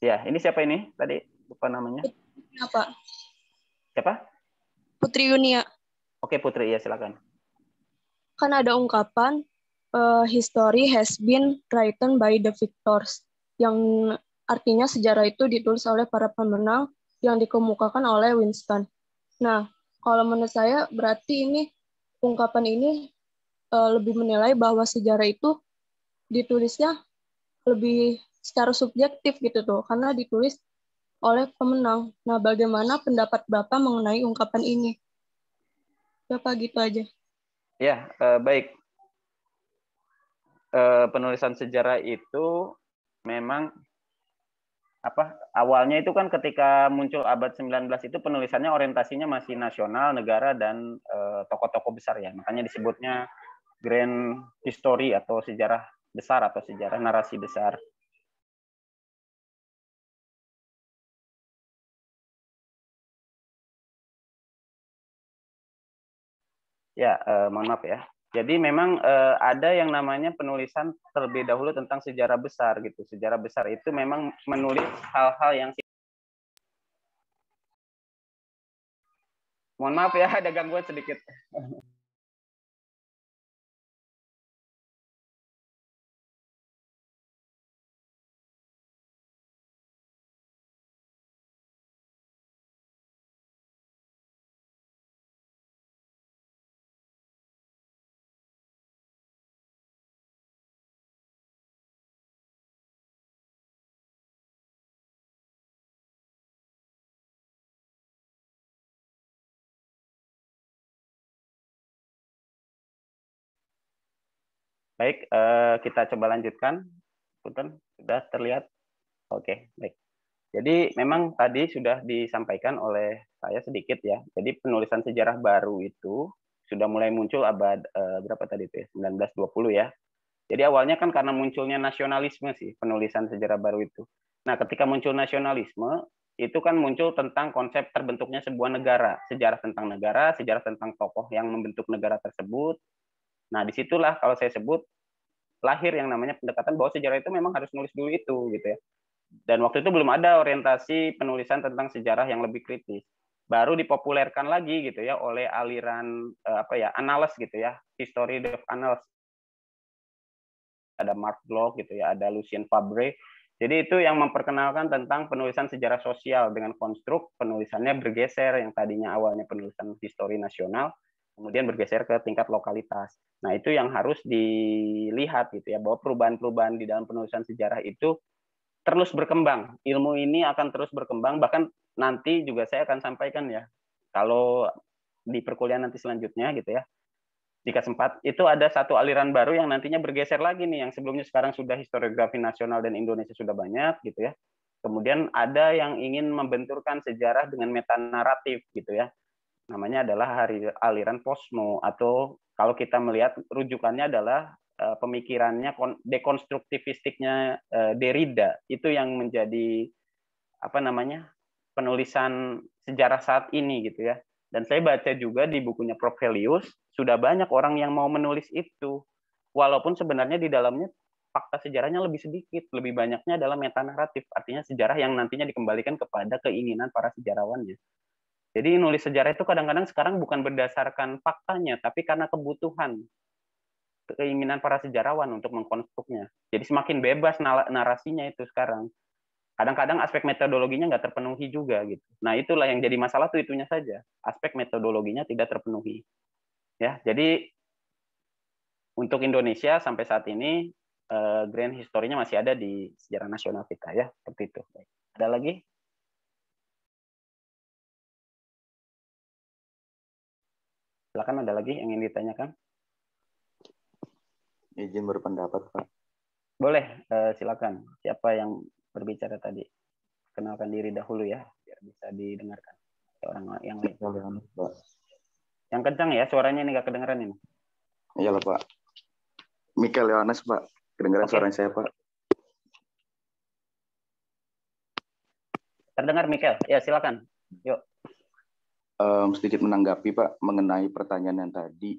Ya, ini siapa ini tadi? Lupa namanya. Putri, apa? Siapa? Putri Yunia. Oke Putri, ya silakan. Kan ada ungkapan uh, history has been written by the victors yang artinya sejarah itu ditulis oleh para pemenang yang dikemukakan oleh Winston. Nah, kalau menurut saya berarti ini ungkapan ini eh, lebih menilai bahwa sejarah itu ditulisnya lebih secara subjektif gitu tuh karena ditulis oleh pemenang. Nah, bagaimana pendapat Bapak mengenai ungkapan ini? Bapak gitu aja. Ya, eh, baik. Eh, penulisan sejarah itu memang apa awalnya itu kan ketika muncul abad 19 itu penulisannya orientasinya masih nasional, negara dan eh, tokoh-tokoh eh, besar ya. Makanya disebutnya grand history atau sejarah besar atau sejarah narasi besar Ya, eh, mohon maaf ya. Jadi memang eh, ada yang namanya penulisan terlebih dahulu tentang sejarah besar gitu. Sejarah besar itu memang menulis hal-hal yang Mohon maaf ya, (laughs) ada gangguan sedikit. Baik, uh, kita coba lanjutkan. Punten, sudah terlihat? Oke, baik. Jadi memang tadi sudah disampaikan oleh saya sedikit ya. Jadi penulisan sejarah baru itu sudah mulai muncul abad uh, berapa tadi itu ya? 1920 ya. Jadi awalnya kan karena munculnya nasionalisme sih penulisan sejarah baru itu. Nah, ketika muncul nasionalisme itu kan muncul tentang konsep terbentuknya sebuah negara, sejarah tentang negara, sejarah tentang tokoh yang membentuk negara tersebut. Nah, disitulah kalau saya sebut lahir yang namanya pendekatan bahwa sejarah itu memang harus nulis dulu itu gitu ya. Dan waktu itu belum ada orientasi penulisan tentang sejarah yang lebih kritis. Baru dipopulerkan lagi gitu ya oleh aliran eh, apa ya analis gitu ya, history of analis. Ada Mark Bloch gitu ya, ada Lucien Fabre. Jadi itu yang memperkenalkan tentang penulisan sejarah sosial dengan konstruk penulisannya bergeser yang tadinya awalnya penulisan histori nasional kemudian bergeser ke tingkat lokalitas. Nah, itu yang harus dilihat gitu ya bahwa perubahan-perubahan di dalam penulisan sejarah itu terus berkembang. Ilmu ini akan terus berkembang bahkan nanti juga saya akan sampaikan ya. Kalau di perkuliahan nanti selanjutnya gitu ya. Jika sempat, itu ada satu aliran baru yang nantinya bergeser lagi nih yang sebelumnya sekarang sudah historiografi nasional dan Indonesia sudah banyak gitu ya. Kemudian ada yang ingin membenturkan sejarah dengan meta naratif gitu ya namanya adalah hari aliran posmo atau kalau kita melihat rujukannya adalah uh, pemikirannya dekonstruktivistiknya uh, Derrida itu yang menjadi apa namanya penulisan sejarah saat ini gitu ya dan saya baca juga di bukunya Prof Helius sudah banyak orang yang mau menulis itu walaupun sebenarnya di dalamnya fakta sejarahnya lebih sedikit lebih banyaknya adalah naratif artinya sejarah yang nantinya dikembalikan kepada keinginan para sejarawannya jadi nulis sejarah itu kadang-kadang sekarang bukan berdasarkan faktanya, tapi karena kebutuhan, keinginan para sejarawan untuk mengkonstruknya. Jadi semakin bebas narasinya itu sekarang. Kadang-kadang aspek metodologinya nggak terpenuhi juga gitu. Nah itulah yang jadi masalah tuh itunya saja. Aspek metodologinya tidak terpenuhi. Ya, jadi untuk Indonesia sampai saat ini eh, grand historinya masih ada di sejarah nasional kita ya, seperti itu. Ada lagi? Silakan ada lagi yang ingin ditanyakan? Izin berpendapat, Pak. Boleh, eh, silakan. Siapa yang berbicara tadi? Kenalkan diri dahulu ya, biar bisa didengarkan orang yang lain. Pak. Yang kencang ya, suaranya ini nggak kedengeran ini. lah, iya, Pak. Michael Yohanes, Pak. Kedengeran okay. suaranya saya, Pak. Terdengar, Michael Ya, silakan. Yuk um, sedikit menanggapi Pak mengenai pertanyaan yang tadi.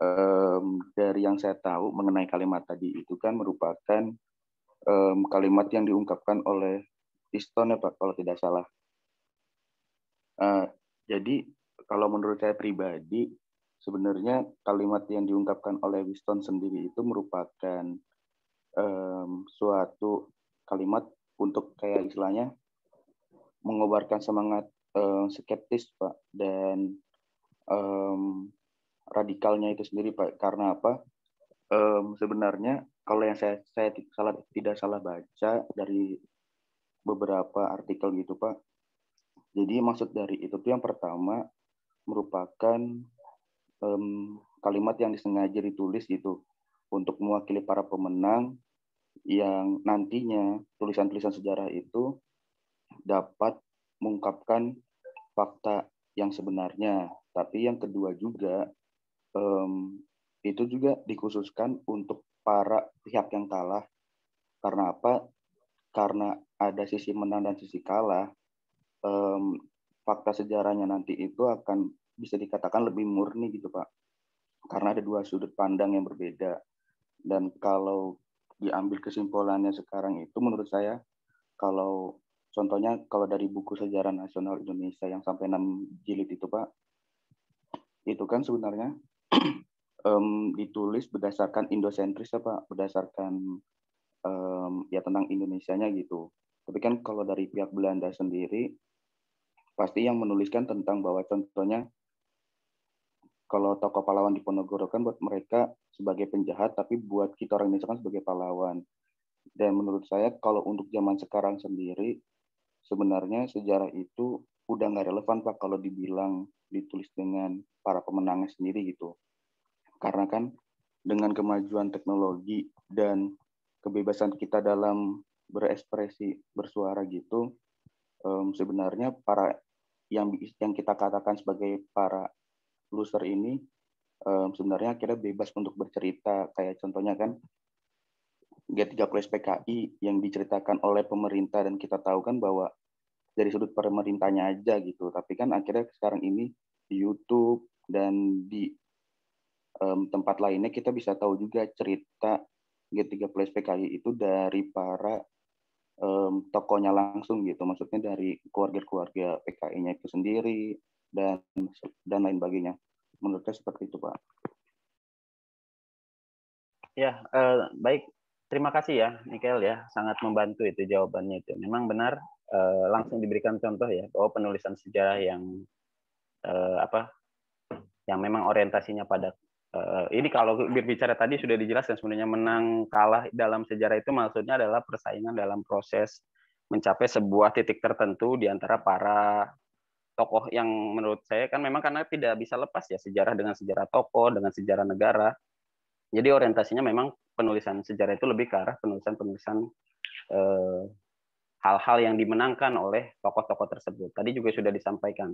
Um, dari yang saya tahu mengenai kalimat tadi itu kan merupakan um, kalimat yang diungkapkan oleh Piston ya Pak kalau tidak salah. Uh, jadi kalau menurut saya pribadi sebenarnya kalimat yang diungkapkan oleh Winston sendiri itu merupakan um, suatu kalimat untuk kayak istilahnya mengobarkan semangat um, skeptis pak dan um, radikalnya itu sendiri pak karena apa um, sebenarnya kalau yang saya saya salah tidak salah baca dari beberapa artikel gitu pak jadi maksud dari itu tuh yang pertama merupakan um, kalimat yang disengaja ditulis gitu untuk mewakili para pemenang yang nantinya tulisan-tulisan sejarah itu dapat mengungkapkan fakta yang sebenarnya. Tapi yang kedua juga um, itu juga dikhususkan untuk para pihak yang kalah. Karena apa? Karena ada sisi menang dan sisi kalah. Um, fakta sejarahnya nanti itu akan bisa dikatakan lebih murni gitu pak karena ada dua sudut pandang yang berbeda dan kalau diambil kesimpulannya sekarang itu menurut saya kalau Contohnya kalau dari buku Sejarah Nasional Indonesia yang sampai 6 jilid itu, Pak, itu kan sebenarnya um, (clears throat) ditulis berdasarkan indosentris ya, Pak, berdasarkan um, ya tentang Indonesianya gitu. Tapi kan kalau dari pihak Belanda sendiri pasti yang menuliskan tentang bahwa contohnya kalau tokoh pahlawan di Ponorogo kan buat mereka sebagai penjahat, tapi buat kita orang Indonesia kan sebagai pahlawan. Dan menurut saya kalau untuk zaman sekarang sendiri sebenarnya sejarah itu udah nggak relevan pak kalau dibilang ditulis dengan para pemenangnya sendiri gitu karena kan dengan kemajuan teknologi dan kebebasan kita dalam berekspresi bersuara gitu um, sebenarnya para yang yang kita katakan sebagai para loser ini um, sebenarnya akhirnya bebas untuk bercerita kayak contohnya kan G30 PKI yang diceritakan oleh pemerintah dan kita tahu kan bahwa dari sudut pemerintahnya aja gitu tapi kan akhirnya sekarang ini di YouTube dan di um, tempat lainnya kita bisa tahu juga cerita G30 PKI itu dari para um, tokonya langsung gitu maksudnya dari keluarga-keluarga PKI-nya itu sendiri dan dan lain baginya. menurut saya seperti itu pak ya uh, baik terima kasih ya Nikel ya sangat membantu itu jawabannya itu memang benar eh, langsung diberikan contoh ya bahwa penulisan sejarah yang eh, apa yang memang orientasinya pada eh, ini kalau berbicara tadi sudah dijelaskan sebenarnya menang kalah dalam sejarah itu maksudnya adalah persaingan dalam proses mencapai sebuah titik tertentu di antara para tokoh yang menurut saya kan memang karena tidak bisa lepas ya sejarah dengan sejarah tokoh dengan sejarah negara jadi orientasinya memang penulisan sejarah itu lebih ke arah penulisan penulisan eh, hal-hal yang dimenangkan oleh tokoh-tokoh tersebut. Tadi juga sudah disampaikan.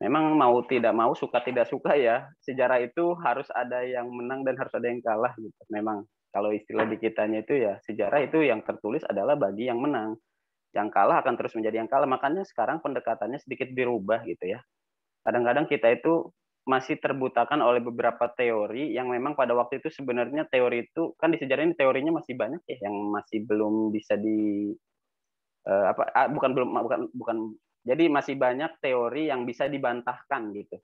Memang mau tidak mau, suka tidak suka ya, sejarah itu harus ada yang menang dan harus ada yang kalah gitu. Memang kalau istilah di kitanya itu ya, sejarah itu yang tertulis adalah bagi yang menang. Yang kalah akan terus menjadi yang kalah. Makanya sekarang pendekatannya sedikit dirubah gitu ya. Kadang-kadang kita itu masih terbutakan oleh beberapa teori yang memang pada waktu itu sebenarnya teori itu kan di sejarah ini teorinya masih banyak ya yang masih belum bisa di uh, apa ah, bukan belum bukan bukan jadi masih banyak teori yang bisa dibantahkan gitu.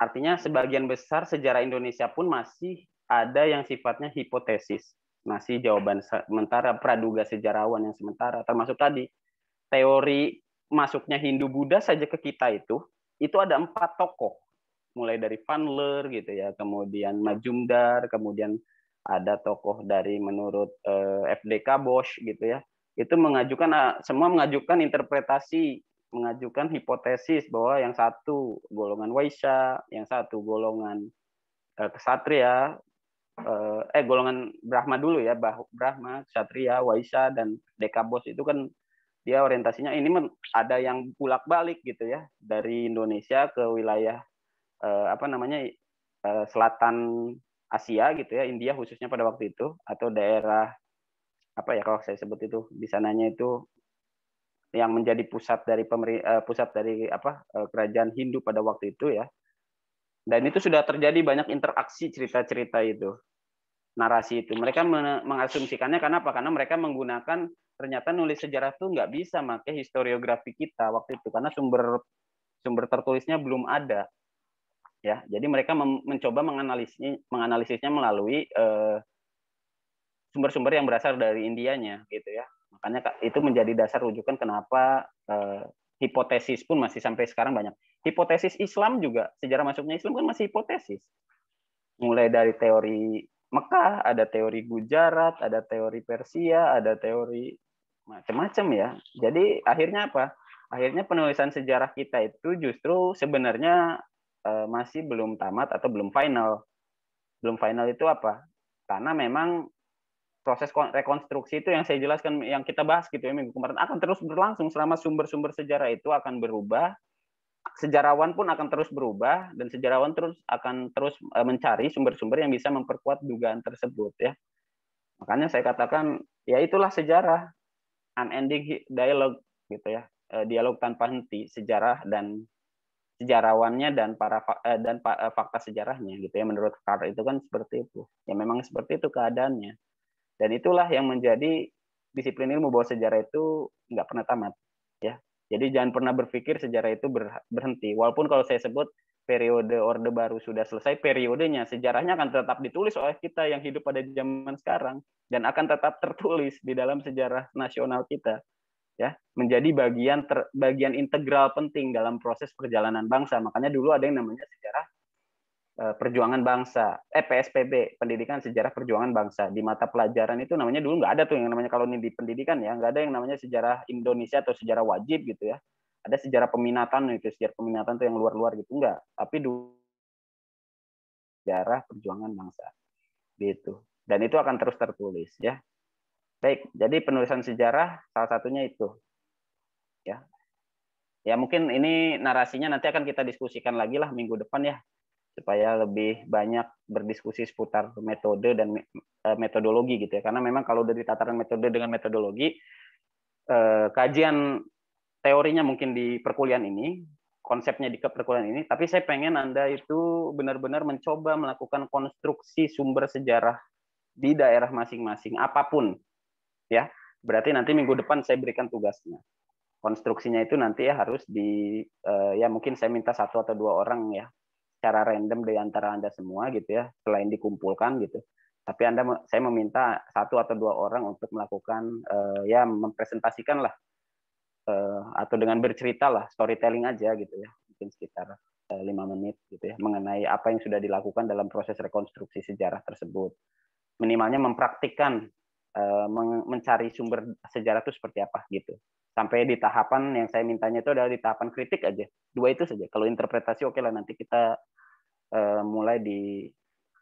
Artinya sebagian besar sejarah Indonesia pun masih ada yang sifatnya hipotesis, masih jawaban sementara praduga sejarawan yang sementara termasuk tadi teori masuknya Hindu Buddha saja ke kita itu itu ada empat tokoh mulai dari Vanler gitu ya, kemudian Majumdar, kemudian ada tokoh dari menurut eh, FDK Bosch gitu ya itu mengajukan ah, semua mengajukan interpretasi mengajukan hipotesis bahwa yang satu golongan Waisya, yang satu golongan eh, kesatria, eh, eh golongan Brahma dulu ya, Brahma, kesatria Waisya dan Dekabos itu kan dia orientasinya ini ada yang pulak balik gitu ya dari Indonesia ke wilayah eh, apa namanya eh, selatan Asia gitu ya, India khususnya pada waktu itu atau daerah apa ya kalau saya sebut itu di sananya itu yang menjadi pusat dari pemeri, eh, pusat dari apa eh, kerajaan Hindu pada waktu itu ya. Dan itu sudah terjadi banyak interaksi cerita-cerita itu. Narasi itu. Mereka mengasumsikannya karena apa? Karena mereka menggunakan ternyata nulis sejarah itu nggak bisa pakai historiografi kita waktu itu karena sumber sumber tertulisnya belum ada. Ya, jadi mereka mencoba menganalisis menganalisisnya melalui uh, sumber-sumber yang berasal dari Indianya gitu ya. Makanya itu menjadi dasar rujukan kenapa eh, hipotesis pun masih sampai sekarang banyak. Hipotesis Islam juga sejarah masuknya Islam kan masih hipotesis. Mulai dari teori Mekah, ada teori Gujarat, ada teori Persia, ada teori macam-macam ya. Jadi akhirnya apa? Akhirnya penulisan sejarah kita itu justru sebenarnya eh, masih belum tamat atau belum final. Belum final itu apa? Karena memang proses rekonstruksi itu yang saya jelaskan yang kita bahas gitu ya minggu kemarin akan terus berlangsung selama sumber-sumber sejarah itu akan berubah sejarawan pun akan terus berubah dan sejarawan terus akan terus eh, mencari sumber-sumber yang bisa memperkuat dugaan tersebut ya makanya saya katakan ya itulah sejarah unending dialog gitu ya eh, dialog tanpa henti sejarah dan sejarawannya dan para eh, dan fakta sejarahnya gitu ya menurut Karl itu kan seperti itu ya memang seperti itu keadaannya dan itulah yang menjadi disiplin ilmu bahwa sejarah itu nggak pernah tamat. ya. Jadi jangan pernah berpikir sejarah itu berhenti. Walaupun kalau saya sebut periode Orde Baru sudah selesai, periodenya, sejarahnya akan tetap ditulis oleh kita yang hidup pada zaman sekarang dan akan tetap tertulis di dalam sejarah nasional kita ya menjadi bagian ter, bagian integral penting dalam proses perjalanan bangsa makanya dulu ada yang namanya sejarah Eh, perjuangan bangsa, eh PSPB, pendidikan sejarah perjuangan bangsa. Di mata pelajaran itu namanya dulu nggak ada tuh yang namanya kalau ini di pendidikan ya, nggak ada yang namanya sejarah Indonesia atau sejarah wajib gitu ya. Ada sejarah peminatan itu, sejarah peminatan tuh yang luar-luar gitu enggak. Tapi dulu sejarah perjuangan bangsa. Gitu. Dan itu akan terus tertulis ya. Baik, jadi penulisan sejarah salah satunya itu. Ya. Ya mungkin ini narasinya nanti akan kita diskusikan lagi lah minggu depan ya supaya lebih banyak berdiskusi seputar metode dan eh, metodologi gitu ya karena memang kalau dari tataran metode dengan metodologi eh, kajian teorinya mungkin di perkuliahan ini konsepnya di perkuliahan ini tapi saya pengen anda itu benar-benar mencoba melakukan konstruksi sumber sejarah di daerah masing-masing apapun ya berarti nanti minggu depan saya berikan tugasnya konstruksinya itu nanti ya harus di eh, ya mungkin saya minta satu atau dua orang ya secara random dari antara Anda semua gitu ya, selain dikumpulkan gitu. Tapi Anda saya meminta satu atau dua orang untuk melakukan uh, ya mempresentasikan lah uh, atau dengan bercerita lah, storytelling aja gitu ya. Mungkin sekitar eh, lima menit gitu ya mengenai apa yang sudah dilakukan dalam proses rekonstruksi sejarah tersebut minimalnya mempraktikkan mencari sumber sejarah itu seperti apa gitu sampai di tahapan yang saya mintanya itu adalah di tahapan kritik aja dua itu saja kalau interpretasi oke okay lah nanti kita uh, mulai di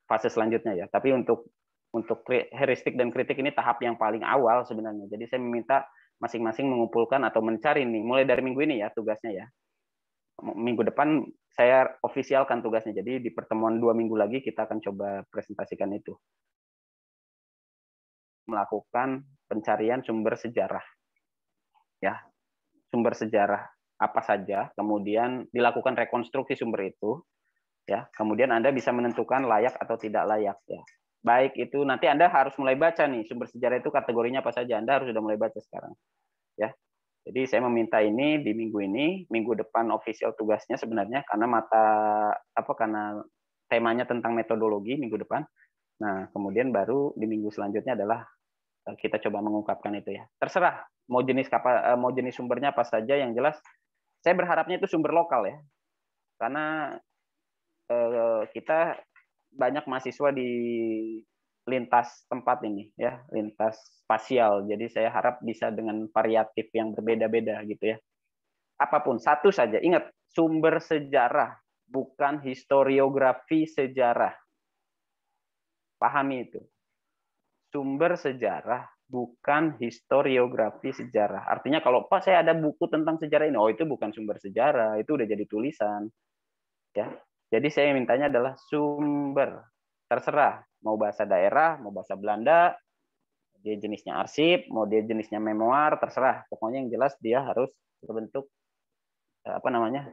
fase selanjutnya ya tapi untuk untuk heuristik dan kritik ini tahap yang paling awal sebenarnya jadi saya meminta masing-masing mengumpulkan atau mencari nih mulai dari minggu ini ya tugasnya ya minggu depan saya ofisialkan tugasnya jadi di pertemuan dua minggu lagi kita akan coba presentasikan itu melakukan pencarian sumber sejarah ya sumber sejarah apa saja, kemudian dilakukan rekonstruksi sumber itu, ya. Kemudian Anda bisa menentukan layak atau tidak layak, ya. Baik itu nanti Anda harus mulai baca nih sumber sejarah itu kategorinya apa saja. Anda harus sudah mulai baca sekarang, ya. Jadi saya meminta ini di minggu ini, minggu depan official tugasnya sebenarnya karena mata apa karena temanya tentang metodologi minggu depan. Nah, kemudian baru di minggu selanjutnya adalah eh, kita coba mengungkapkan itu ya. Terserah mau jenis kapal eh, mau jenis sumbernya apa saja yang jelas saya berharapnya itu sumber lokal ya karena eh, kita banyak mahasiswa di lintas tempat ini ya lintas spasial jadi saya harap bisa dengan variatif yang berbeda-beda gitu ya apapun satu saja ingat sumber sejarah bukan historiografi sejarah pahami itu sumber sejarah bukan historiografi sejarah. Artinya kalau Pak saya ada buku tentang sejarah ini, oh itu bukan sumber sejarah, itu udah jadi tulisan. Ya. Jadi saya mintanya adalah sumber. Terserah mau bahasa daerah, mau bahasa Belanda, dia jenisnya arsip, mau dia jenisnya memoir, terserah. Pokoknya yang jelas dia harus berbentuk eh, apa namanya?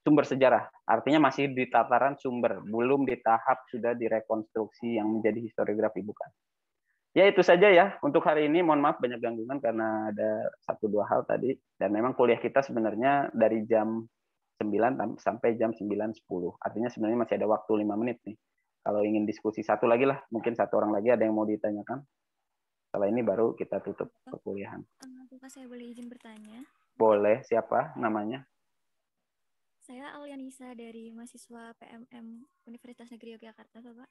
sumber sejarah. Artinya masih di tataran sumber, belum di tahap sudah direkonstruksi yang menjadi historiografi bukan. Ya itu saja ya untuk hari ini. Mohon maaf banyak gangguan karena ada satu dua hal tadi dan memang kuliah kita sebenarnya dari jam 9 sampai jam 9.10. Artinya sebenarnya masih ada waktu 5 menit nih. Kalau ingin diskusi satu lagi lah, mungkin satu orang lagi ada yang mau ditanyakan. Setelah ini baru kita tutup perkuliahan. Apakah saya boleh izin bertanya? Boleh, siapa namanya? Saya Alianisa dari mahasiswa PMM Universitas Negeri Yogyakarta, Bapak.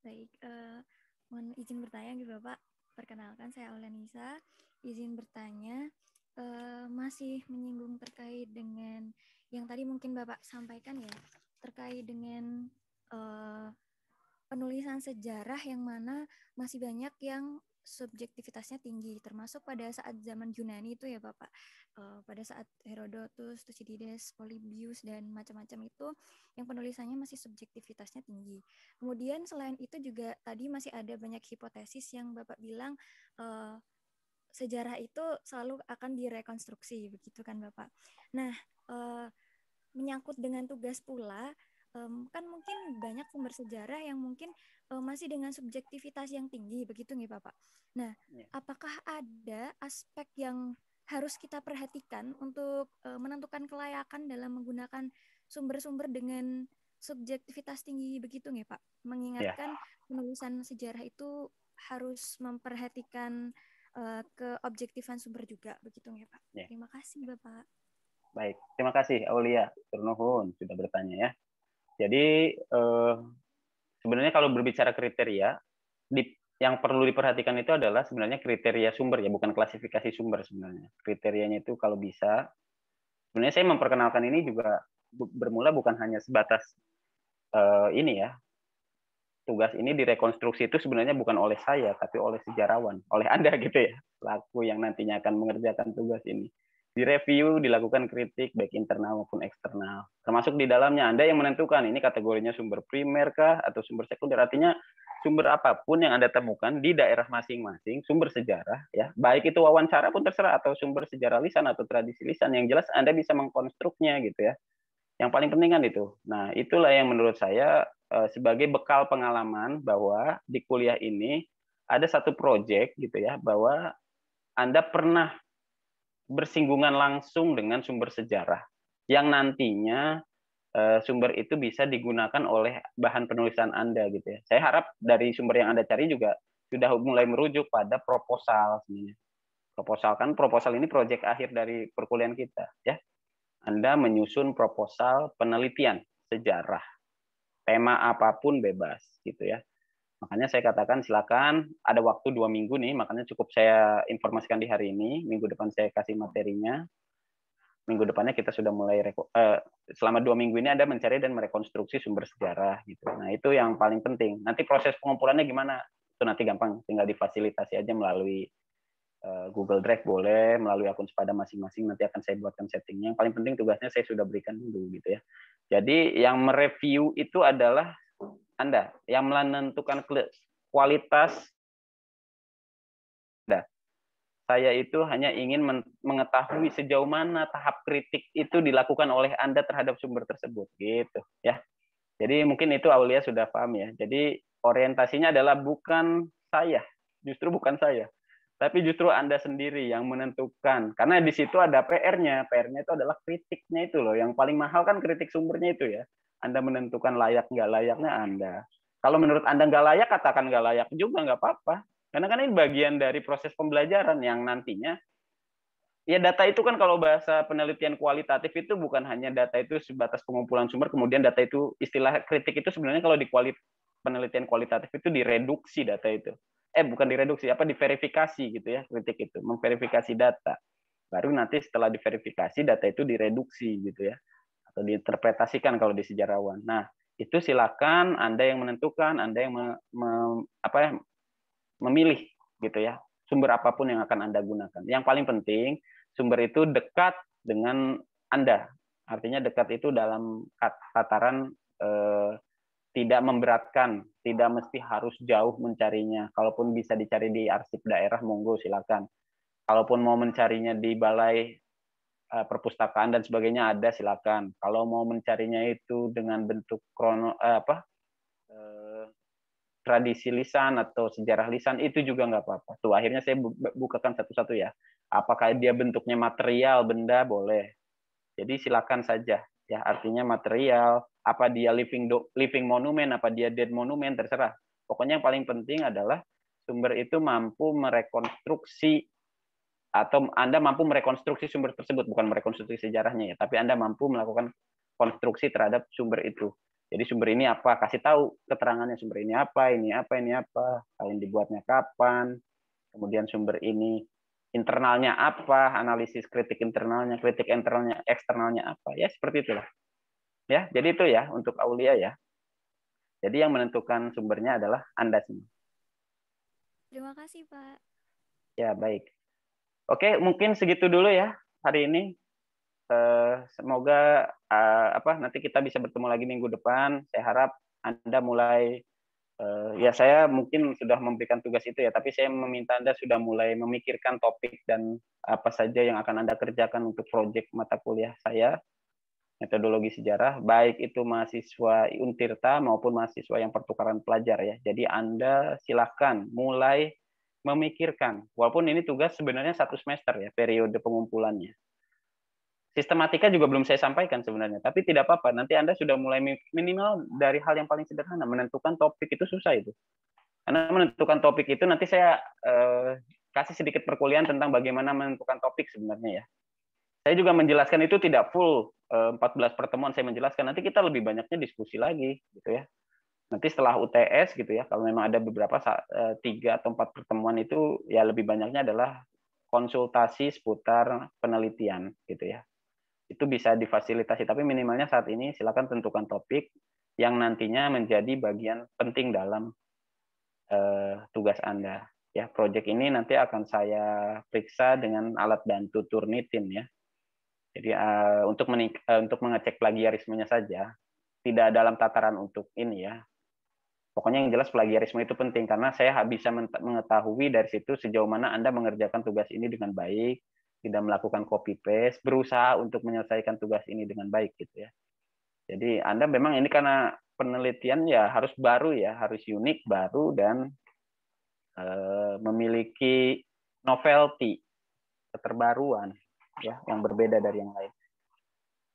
Baik, uh, mohon izin bertanya nih gitu, Bapak. Perkenalkan saya Nisa izin bertanya uh, masih menyinggung terkait dengan yang tadi mungkin Bapak sampaikan ya, terkait dengan uh, penulisan sejarah yang mana masih banyak yang subjektivitasnya tinggi termasuk pada saat zaman Yunani itu ya Bapak uh, pada saat Herodotus, Thucydides, Polybius dan macam-macam itu yang penulisannya masih subjektivitasnya tinggi. Kemudian selain itu juga tadi masih ada banyak hipotesis yang Bapak bilang uh, sejarah itu selalu akan direkonstruksi begitu kan Bapak. Nah, uh, menyangkut dengan tugas pula um, kan mungkin banyak sumber sejarah yang mungkin um, masih dengan subjektivitas yang tinggi begitu nih Bapak. Nah, yeah. apakah ada aspek yang harus kita perhatikan untuk um, menentukan kelayakan dalam menggunakan sumber-sumber dengan subjektivitas tinggi begitu nih Pak. Mengingatkan yeah. penulisan sejarah itu harus memperhatikan uh, keobjektifan sumber juga begitu nih Pak. Yeah. Terima kasih Bapak. Baik, terima kasih Aulia Turnuhun sudah bertanya ya. Jadi eh, sebenarnya kalau berbicara kriteria, di, yang perlu diperhatikan itu adalah sebenarnya kriteria sumber ya, bukan klasifikasi sumber sebenarnya. Kriterianya itu kalau bisa, sebenarnya saya memperkenalkan ini juga bermula bukan hanya sebatas eh, ini ya, tugas ini direkonstruksi itu sebenarnya bukan oleh saya tapi oleh sejarawan, oleh Anda (laughs) gitu ya, pelaku yang nantinya akan mengerjakan tugas ini direview, dilakukan kritik baik internal maupun eksternal. Termasuk di dalamnya Anda yang menentukan ini kategorinya sumber primer kah atau sumber sekunder. Artinya sumber apapun yang Anda temukan di daerah masing-masing, sumber sejarah ya, baik itu wawancara pun terserah atau sumber sejarah lisan atau tradisi lisan yang jelas Anda bisa mengkonstruknya gitu ya. Yang paling penting kan itu. Nah, itulah yang menurut saya eh, sebagai bekal pengalaman bahwa di kuliah ini ada satu proyek gitu ya bahwa Anda pernah bersinggungan langsung dengan sumber sejarah yang nantinya eh, sumber itu bisa digunakan oleh bahan penulisan Anda gitu ya. Saya harap dari sumber yang Anda cari juga sudah mulai merujuk pada proposal sebenarnya. Proposal kan proposal ini proyek akhir dari perkuliahan kita ya. Anda menyusun proposal penelitian sejarah. Tema apapun bebas gitu ya. Makanya saya katakan silakan ada waktu dua minggu nih, makanya cukup saya informasikan di hari ini. Minggu depan saya kasih materinya. Minggu depannya kita sudah mulai reko eh, selama dua minggu ini ada mencari dan merekonstruksi sumber sejarah gitu. Nah itu yang paling penting. Nanti proses pengumpulannya gimana? Itu nanti gampang, tinggal difasilitasi aja melalui eh, Google Drive boleh, melalui akun sepada masing-masing. Nanti akan saya buatkan settingnya. Yang paling penting tugasnya saya sudah berikan dulu gitu ya. Jadi yang mereview itu adalah anda yang menentukan kualitas Anda. Saya itu hanya ingin mengetahui sejauh mana tahap kritik itu dilakukan oleh Anda terhadap sumber tersebut gitu ya. Jadi mungkin itu Aulia sudah paham ya. Jadi orientasinya adalah bukan saya, justru bukan saya, tapi justru Anda sendiri yang menentukan. Karena di situ ada PR-nya. PR-nya itu adalah kritiknya itu loh. Yang paling mahal kan kritik sumbernya itu ya. Anda menentukan layak nggak layaknya Anda. Kalau menurut Anda nggak layak, katakan nggak layak juga nggak apa-apa. Karena kan ini bagian dari proses pembelajaran yang nantinya ya data itu kan kalau bahasa penelitian kualitatif itu bukan hanya data itu sebatas pengumpulan sumber kemudian data itu istilah kritik itu sebenarnya kalau di kuali, penelitian kualitatif itu direduksi data itu eh bukan direduksi apa diverifikasi gitu ya kritik itu memverifikasi data baru nanti setelah diverifikasi data itu direduksi gitu ya atau diinterpretasikan kalau di sejarawan. Nah, itu silakan Anda yang menentukan, Anda yang me, me, apa ya, memilih gitu ya. Sumber apapun yang akan Anda gunakan. Yang paling penting, sumber itu dekat dengan Anda. Artinya dekat itu dalam tataran eh, tidak memberatkan, tidak mesti harus jauh mencarinya. Kalaupun bisa dicari di arsip daerah, monggo silakan. Kalaupun mau mencarinya di balai Eh, perpustakaan dan sebagainya ada silakan. Kalau mau mencarinya itu dengan bentuk krono eh, apa eh, tradisi lisan atau sejarah lisan itu juga nggak apa-apa. Tuh akhirnya saya bukakan satu-satu ya. Apakah dia bentuknya material benda boleh. Jadi silakan saja ya artinya material apa dia living do, living monument apa dia dead monument terserah. Pokoknya yang paling penting adalah sumber itu mampu merekonstruksi atau Anda mampu merekonstruksi sumber tersebut, bukan merekonstruksi sejarahnya ya, tapi Anda mampu melakukan konstruksi terhadap sumber itu. Jadi sumber ini apa? Kasih tahu keterangannya sumber ini apa, ini apa, ini apa, tahun dibuatnya kapan, kemudian sumber ini internalnya apa, analisis kritik internalnya, kritik internalnya, eksternalnya apa. Ya, seperti itulah. Ya, jadi itu ya untuk Aulia ya. Jadi yang menentukan sumbernya adalah Anda semua. Terima kasih, Pak. Ya, baik. Oke, mungkin segitu dulu ya hari ini. Eh, semoga eh, apa nanti kita bisa bertemu lagi minggu depan. Saya harap Anda mulai eh, ya saya mungkin sudah memberikan tugas itu ya, tapi saya meminta Anda sudah mulai memikirkan topik dan apa saja yang akan Anda kerjakan untuk proyek mata kuliah saya metodologi sejarah, baik itu mahasiswa Untirta maupun mahasiswa yang pertukaran pelajar ya. Jadi Anda silakan mulai memikirkan. Walaupun ini tugas sebenarnya satu semester ya periode pengumpulannya. Sistematika juga belum saya sampaikan sebenarnya, tapi tidak apa-apa. Nanti Anda sudah mulai minimal dari hal yang paling sederhana menentukan topik itu susah itu. Karena menentukan topik itu nanti saya eh, kasih sedikit perkuliahan tentang bagaimana menentukan topik sebenarnya ya. Saya juga menjelaskan itu tidak full eh, 14 pertemuan saya menjelaskan. Nanti kita lebih banyaknya diskusi lagi gitu ya nanti setelah UTS gitu ya kalau memang ada beberapa eh, tiga atau empat pertemuan itu ya lebih banyaknya adalah konsultasi seputar penelitian gitu ya itu bisa difasilitasi tapi minimalnya saat ini silakan tentukan topik yang nantinya menjadi bagian penting dalam uh, tugas anda ya proyek ini nanti akan saya periksa dengan alat bantu Turnitin ya jadi uh, untuk uh, untuk mengecek plagiarismenya saja tidak dalam tataran untuk ini ya Pokoknya yang jelas plagiarisme itu penting karena saya bisa mengetahui dari situ sejauh mana Anda mengerjakan tugas ini dengan baik, tidak melakukan copy paste, berusaha untuk menyelesaikan tugas ini dengan baik gitu ya. Jadi Anda memang ini karena penelitian ya harus baru ya, harus unik, baru dan e, memiliki novelty, keterbaruan ya yang berbeda dari yang lain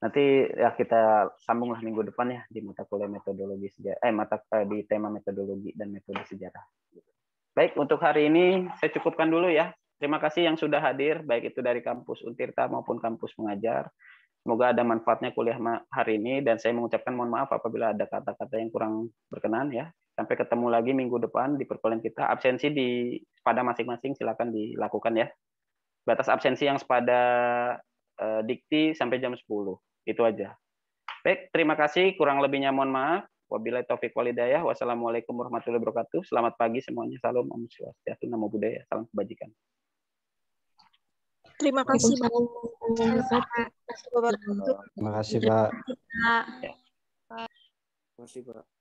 nanti ya kita sambunglah minggu depan ya di mata kuliah metodologi sejarah eh mata eh, di tema metodologi dan metode sejarah. Baik, untuk hari ini saya cukupkan dulu ya. Terima kasih yang sudah hadir baik itu dari kampus Untirta maupun kampus mengajar. Semoga ada manfaatnya kuliah hari ini dan saya mengucapkan mohon maaf apabila ada kata-kata yang kurang berkenan ya. Sampai ketemu lagi minggu depan di perkuliahan kita. Absensi di pada masing-masing silakan dilakukan ya. Batas absensi yang pada eh, dikti sampai jam 10. Itu aja. Baik, terima kasih. Kurang lebihnya mohon maaf. Wabillahi taufik walidayah. Wassalamualaikum warahmatullahi wabarakatuh. Selamat pagi semuanya. Salam Om Swastiastu, Namo Buddhaya. Salam kebajikan. Terima kasih, Pak. Terima kasih, Pak. Terima kasih, Pak. Ya.